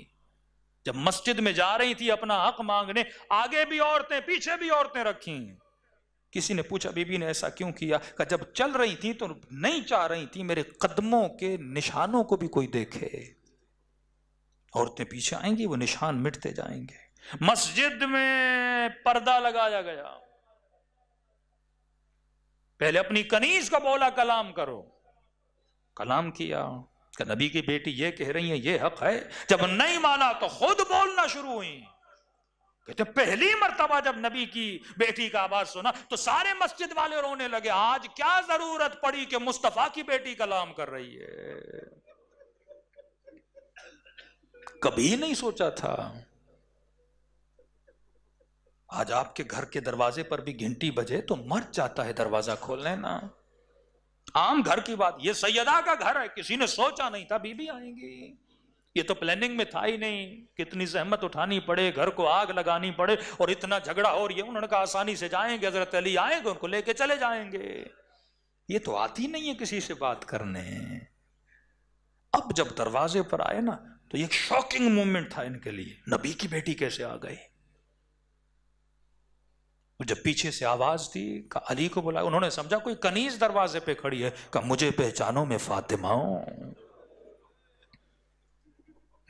जब मस्जिद में जा रही थी अपना हक मांगने आगे भी औरतें पीछे भी औरतें रखी किसी ने पूछा बीबी ने ऐसा क्यों किया का जब चल रही थी तो नहीं चाह रही थी मेरे कदमों के निशानों को भी कोई देखे औरतें पीछे आएंगी वो निशान मिटते जाएंगे मस्जिद में पर्दा लगाया गया पहले अपनी कनीज को बोला कलाम करो कलाम किया कि नबी की बेटी ये कह रही है ये हक है जब नहीं माना तो खुद बोलना शुरू हुई कहते पहली मरतबा जब नबी की बेटी का आवाज सुना तो सारे मस्जिद वाले रोने लगे आज क्या जरूरत पड़ी कि मुस्तफा की बेटी कलाम कर रही है कभी नहीं सोचा था आज आपके घर के दरवाजे पर भी घंटी बजे तो मर जाता है दरवाजा खोल लेना आम घर की बात ये सैयदा का घर है किसी ने सोचा नहीं था बीबी आएंगी ये तो प्लानिंग में था ही नहीं कितनी सहमत उठानी पड़े घर को आग लगानी पड़े और इतना झगड़ा हो रही है उन्होंने कहा आसानी से जाएंगे हजरत अली आएंगे उनको लेके चले जाएंगे ये तो आती नहीं है किसी से बात करने अब जब दरवाजे पर आए ना तो ये शॉकिंग मोमेंट था इनके लिए नबी की बेटी कैसे आ गई जब पीछे से आवाज दी का अली को बुलाया उन्होंने समझा कोई कनीज दरवाजे पे खड़ी है का मुझे पहचानो मैं फातिमा हूं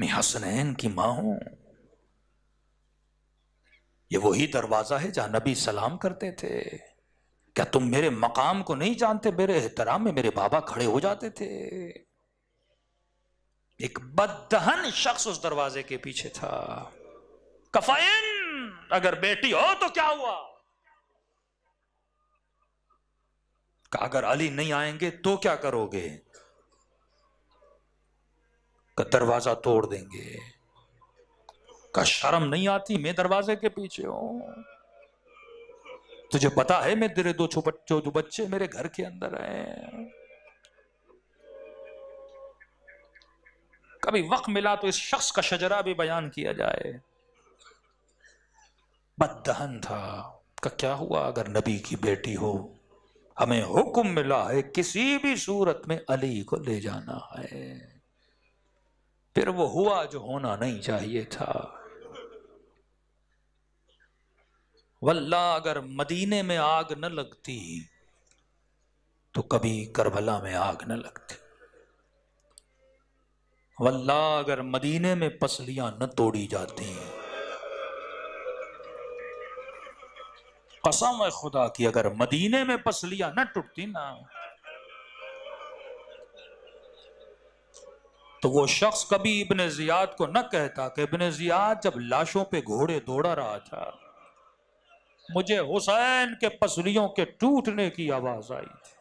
मैं हसनैन की मां हूं ये वही दरवाजा है जहां नबी सलाम करते थे क्या तुम मेरे मकाम को नहीं जानते मेरे एहतराम में मेरे बाबा खड़े हो जाते थे एक बदहन शख्स उस दरवाजे के पीछे था कफाइन अगर बेटी हो तो क्या हुआ अगर अली नहीं आएंगे तो क्या करोगे का दरवाजा तोड़ देंगे का शर्म नहीं आती मैं दरवाजे के पीछे हूं तुझे पता है मैं तेरे दो जो बच्चे मेरे घर के अंदर हैं कभी वक्त मिला तो इस शख्स का शजरा भी बयान किया जाए बदहन था का क्या हुआ अगर नबी की बेटी हो हमें हुक्म मिला है किसी भी सूरत में अली को ले जाना है फिर वो हुआ जो होना नहीं चाहिए था वल्ला अगर मदीने में आग न लगती तो कभी करबला में आग न लगती वल्ला अगर मदीने में पसलियां न तोड़ी जाती कसम है खुदा की अगर मदीने में पसलियां न टूटती ना तो वो शख्स कभी इबन जियाद को न कहता कि इबन जियाद जब लाशों पे घोड़े दौड़ा रहा था मुझे हुसैन के पसलियों के टूटने की आवाज आई थी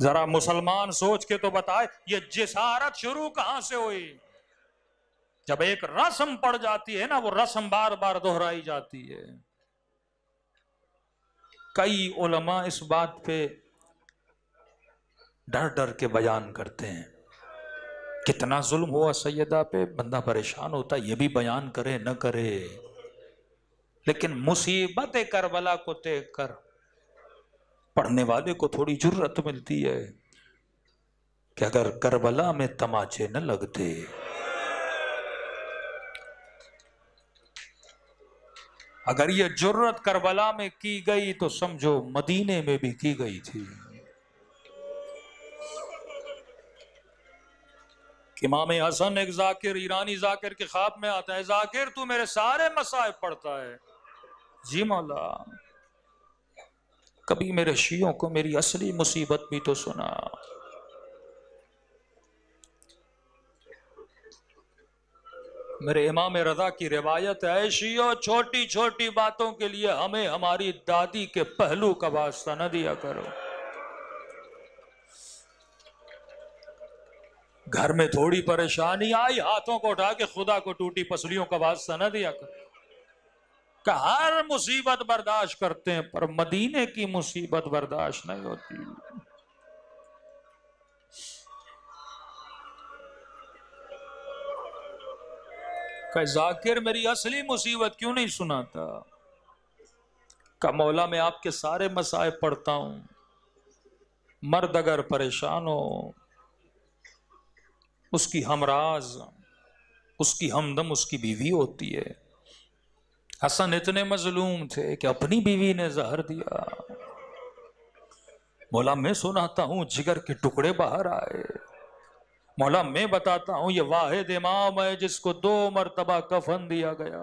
जरा मुसलमान सोच के तो बताए ये जिसारत शुरू कहां से हुई जब एक रस्म पड़ जाती है ना वो रस्म बार बार दोहराई जाती है कई उलमा इस बात पे डर डर के बयान करते हैं कितना जुल्म हुआ सैदा पे बंदा परेशान होता है ये भी बयान करे न करे लेकिन मुसीबत करबला को देख कर पढ़ने वाले को थोड़ी जरूरत मिलती है कि अगर करबला में तमाचे न लगते अगर यह जरूरत करबला में की गई तो समझो मदीने में भी की गई थी इमाम हसन एक जाकिर ईरानी जाकिर के खाब में आता है जाकिर तू मेरे सारे मसाए पढ़ता है जी मौला कभी मेरे शियों को मेरी असली मुसीबत भी तो सुना मेरे इमाम रजा की रिवायत है शियो छोटी छोटी बातों के लिए हमें हमारी दादी के पहलू का वास्ता न दिया करो घर में थोड़ी परेशानी आई हाथों को उठा के खुदा को टूटी पसलियों का वास्ता न दिया करो कि हर मुसीबत बर्दाश्त करते हैं पर मदीने की मुसीबत बर्दाश्त नहीं होती का जाकिर मेरी असली मुसीबत क्यों नहीं सुनाता का मौला मैं आपके सारे मसाए पढ़ता हूं मर्द अगर परेशान हो उसकी हमराज उसकी हमदम उसकी बीवी होती है हसन इतने मजलूम थे कि अपनी बीवी ने जहर दिया मौला मैं सुनाता हूं जिगर के टुकड़े बाहर आए मौला मैं बताता हूं ये वाहिद इमाम है जिसको दो मरतबा कफन दिया गया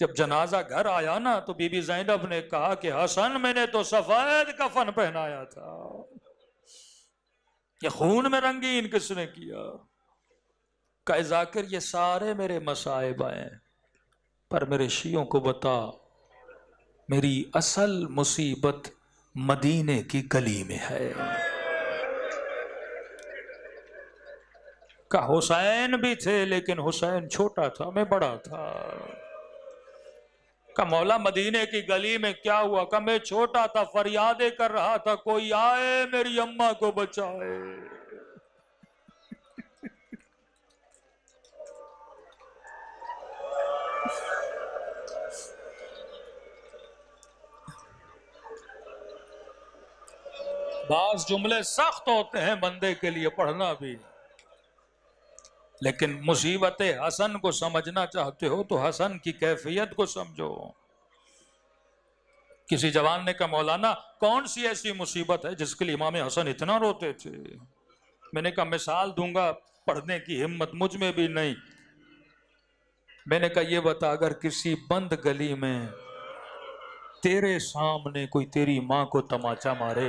जब जनाजा घर आया ना तो बीबी जैनब ने कहा कि हसन मैंने तो सफेद कफन पहनाया था ये खून में रंगीन किसने किया कह जाकर ये सारे मेरे मसाइब आए हैं पर मेरे शियों को बता मेरी असल मुसीबत मदीने की गली में है का हुसैन भी थे लेकिन हुसैन छोटा था मैं बड़ा था का मौला मदीने की गली में क्या हुआ का मैं छोटा था फरियादे कर रहा था कोई आए मेरी अम्मा को बचाए बास जुमले सख्त होते हैं बंदे के लिए पढ़ना भी लेकिन मुसीबत हसन को समझना चाहते हो तो हसन की कैफियत को समझो किसी जवान ने कहा मौलाना कौन सी ऐसी मुसीबत है जिसके लिए इमाम हसन इतना रोते थे मैंने कहा मिसाल दूंगा पढ़ने की हिम्मत मुझ में भी नहीं मैंने कहा ये बता अगर किसी बंद गली में तेरे सामने कोई तेरी मां को तमाचा मारे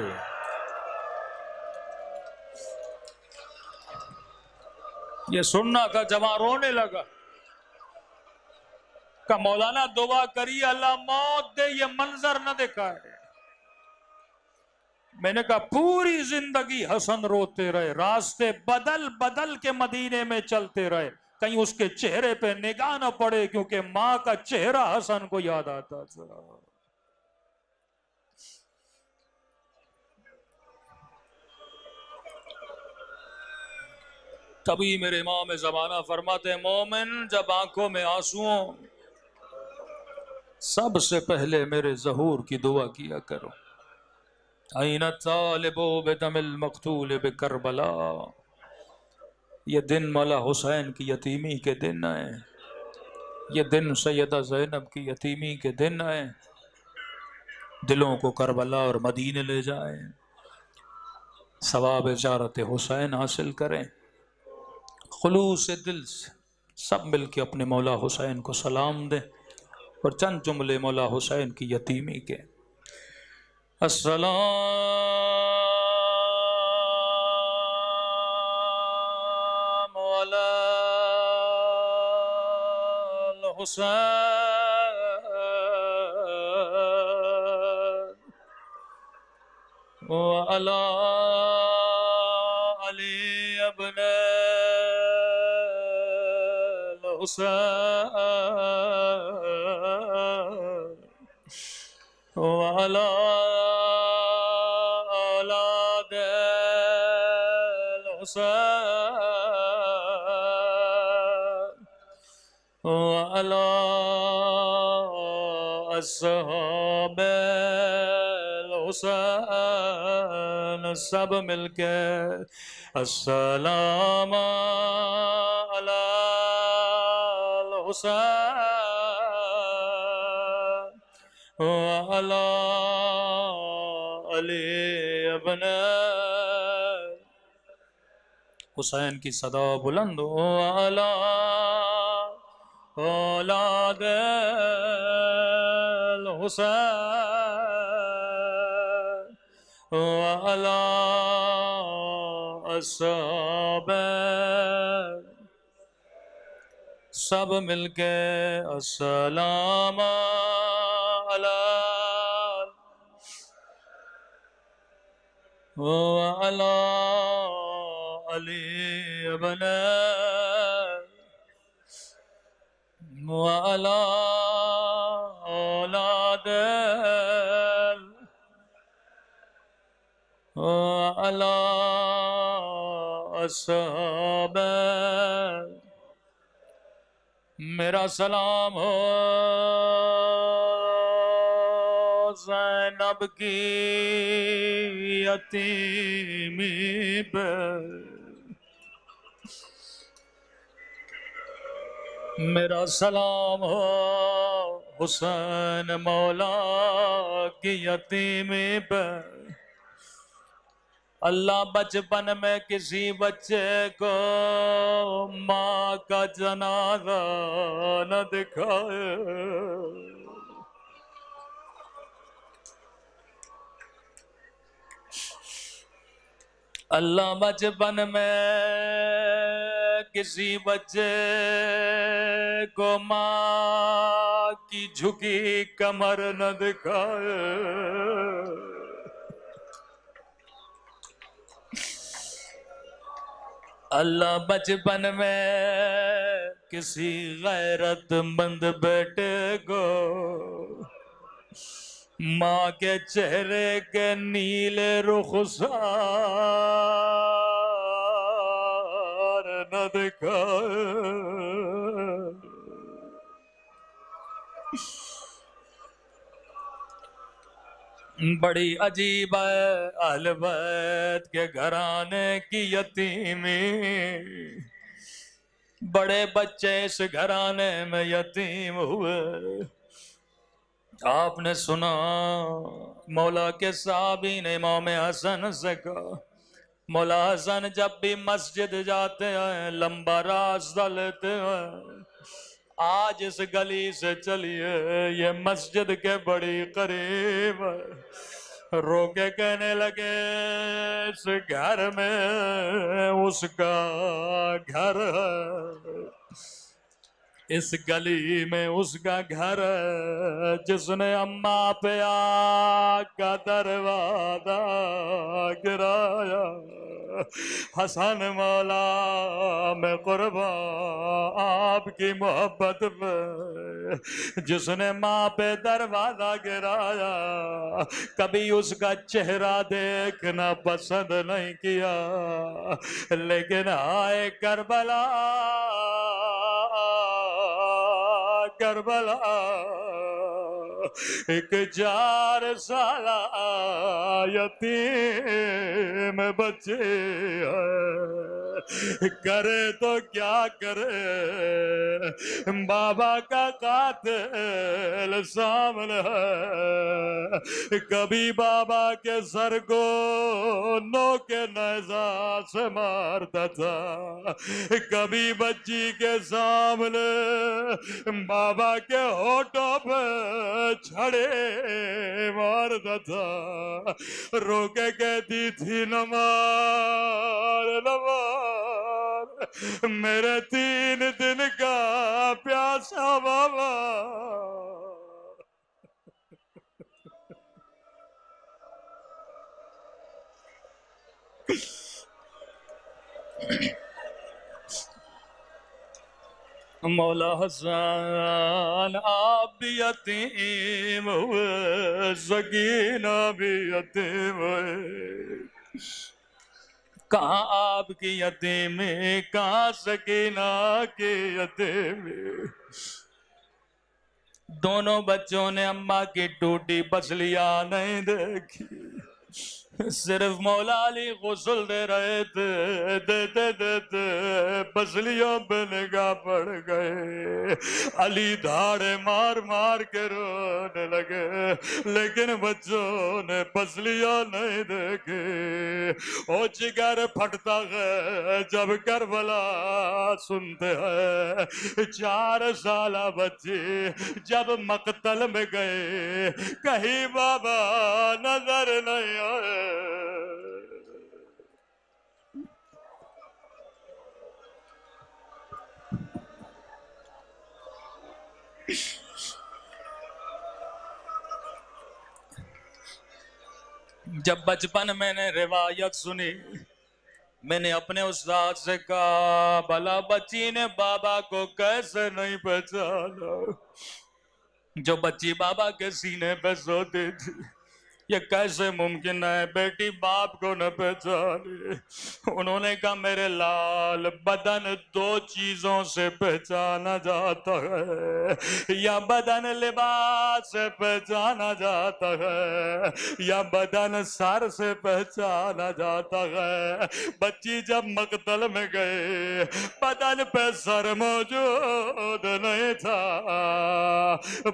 ये सुनना का जमा रोने लगा का मौलाना दुआ करी अल्लाह मौत दे ये मंजर न दिखाए मैंने कहा पूरी जिंदगी हसन रोते रहे रास्ते बदल बदल के मदीने में चलते रहे कहीं उसके चेहरे पे निगाह ना पड़े क्योंकि मां का चेहरा हसन को याद आता था तभी मेरे में जमाना फरमाते मोमिन जब आंखों में आंसुओं सबसे पहले मेरे जहूर की दुआ किया करो आई नो बेदमिल मकतूल बे करबला ये दिन मौला हुसैन की यतीमी के दिन आए ये दिन सैदा जैनब की यतीमी के दिन आए दिलों को करबला और मदीने ले जाए सवाब जारत हुसैन हासिल करें खलूस दिल से सब मिल के अपने मौला हुसैन को सलाम दें और चंद जुमले मौला हुसैन की यतीमी के असला المرسل وعلى علي بن الحسين وعلى وعلى أصحاب الحسين सब मिलके السلام على الحسين وعلى علي ابن हुसैन की सदा बुलंद वाला فولاد الحسين وعلى الصحابه سب مل کے السلام علی علی ابن وعلى أولاد وعلى أصحاب मेरा सलाम हो जैनब की यतीमी पर मेरा सलाम हो हुसैन मौला की यतीमी पर अल्लाह बचपन में किसी बच्चे को माँ का जनाजा न दिखाए अल्लाह बचपन में किसी बच्चे को माँ की झुकी कमर न दिखाए अल्लाह बचपन में किसी गैरतमंद बेटे को माँ के चेहरे के नीले रुखसार बड़ी अजीब अलबैत के घराने की यतीमी बड़े बच्चे इस घराने में यतीम हुए आपने सुना मौला के साबी ने इमाम हसन से कहा मौला हसन जब भी मस्जिद जाते हैं लंबा रास्ता लेते हैं आज इस गली से चलिए ये मस्जिद के बड़ी करीब रोके कहने लगे इस घर में उसका घर है इस गली में उसका घर जिसने अम्मा पे का दरवाजा गिराया हसन मौला में कुर्बा आपकी मोहब्बत में जिसने माँ पे दरवाजा गिराया कभी उसका चेहरा देखना पसंद नहीं किया लेकिन आए करबला কারবালা एक चार साल यतीम बच्चे है करे तो क्या करे बाबा का कातिल सामने है कभी बाबा के सर को नो के नजा से मारता था कभी बच्ची के सामने बाबा के होठों पे छड़े मारता था रोके दी थी नमार नमार मेरे तीन दिन का प्यासा बाबा Thank you. मौला हसन आप भी यतीम हुए सकीना भी यतीम हुए कहाँ आपकी यतीमी कहाँ सकीना की यतीमी दोनों बच्चों ने अम्मा की टूटी पसलिया नहीं देखी सिर्फ मौला अली दे रहे थे देते देते बसलियों पे निगाह पड़ गए अली धाड़े मार मार के रोने लगे लेकिन बच्चों ने बसलियां नहीं देखी ओ जिगर फटता है जब करबला सुनते हैं चार साल बच्चे जब मकतल में गए कहीं बाबा नजर नहीं आए जब बचपन मैंने रिवायत सुनी मैंने अपने उस्ताद से कहा भला बच्ची ने बाबा को कैसे नहीं पहचाना जो बच्ची बाबा के सीने पे सोती थी ये कैसे मुमकिन है बेटी बाप को न पहचाने उन्होंने कहा मेरे लाल बदन दो चीजों से पहचाना जाता है या बदन लिबास से पहचाना जाता है या बदन सर से पहचाना जाता है बच्ची जब मकतल में गए बदन पे सर मौजूद नहीं था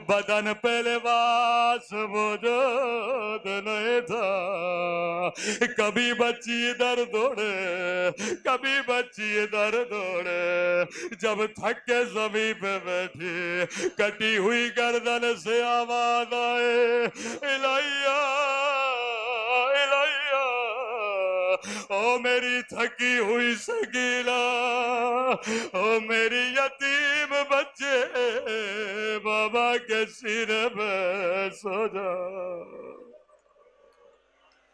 बदन पे लिबास मौजूद दर्द नहीं था कभी बच्ची इधर दौड़े कभी बच्ची इधर दौड़े जब थक के जमी पे बैठी कटी हुई गर्दन से आवाज आए इलाइया इलाइया ओ मेरी थकी हुई सगीला ओ मेरी यतीम बच्चे बाबा के सिर पे सो जा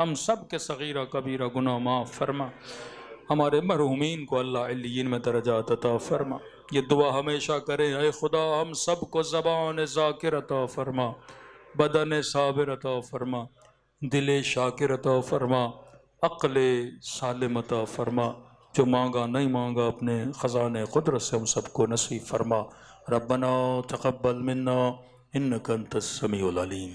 हम सब के सगीर कबीरा गुना माफ़ फरमा हमारे मरहूमिन को अल्लाह में दर्जा तता फरमा ये दुआ हमेशा करें अरे खुदा हम सब को ज़बान ज़ाकिर अता फरमा बदन साबिर अता फरमा दिल शाकिर अता फरमा अकल सालम अता फरमा जो मांगा नहीं मांगा अपने ख़जान कुदरत से हम सबको नसीब फरमा रबना तकबल मन्ना इन कंत समीम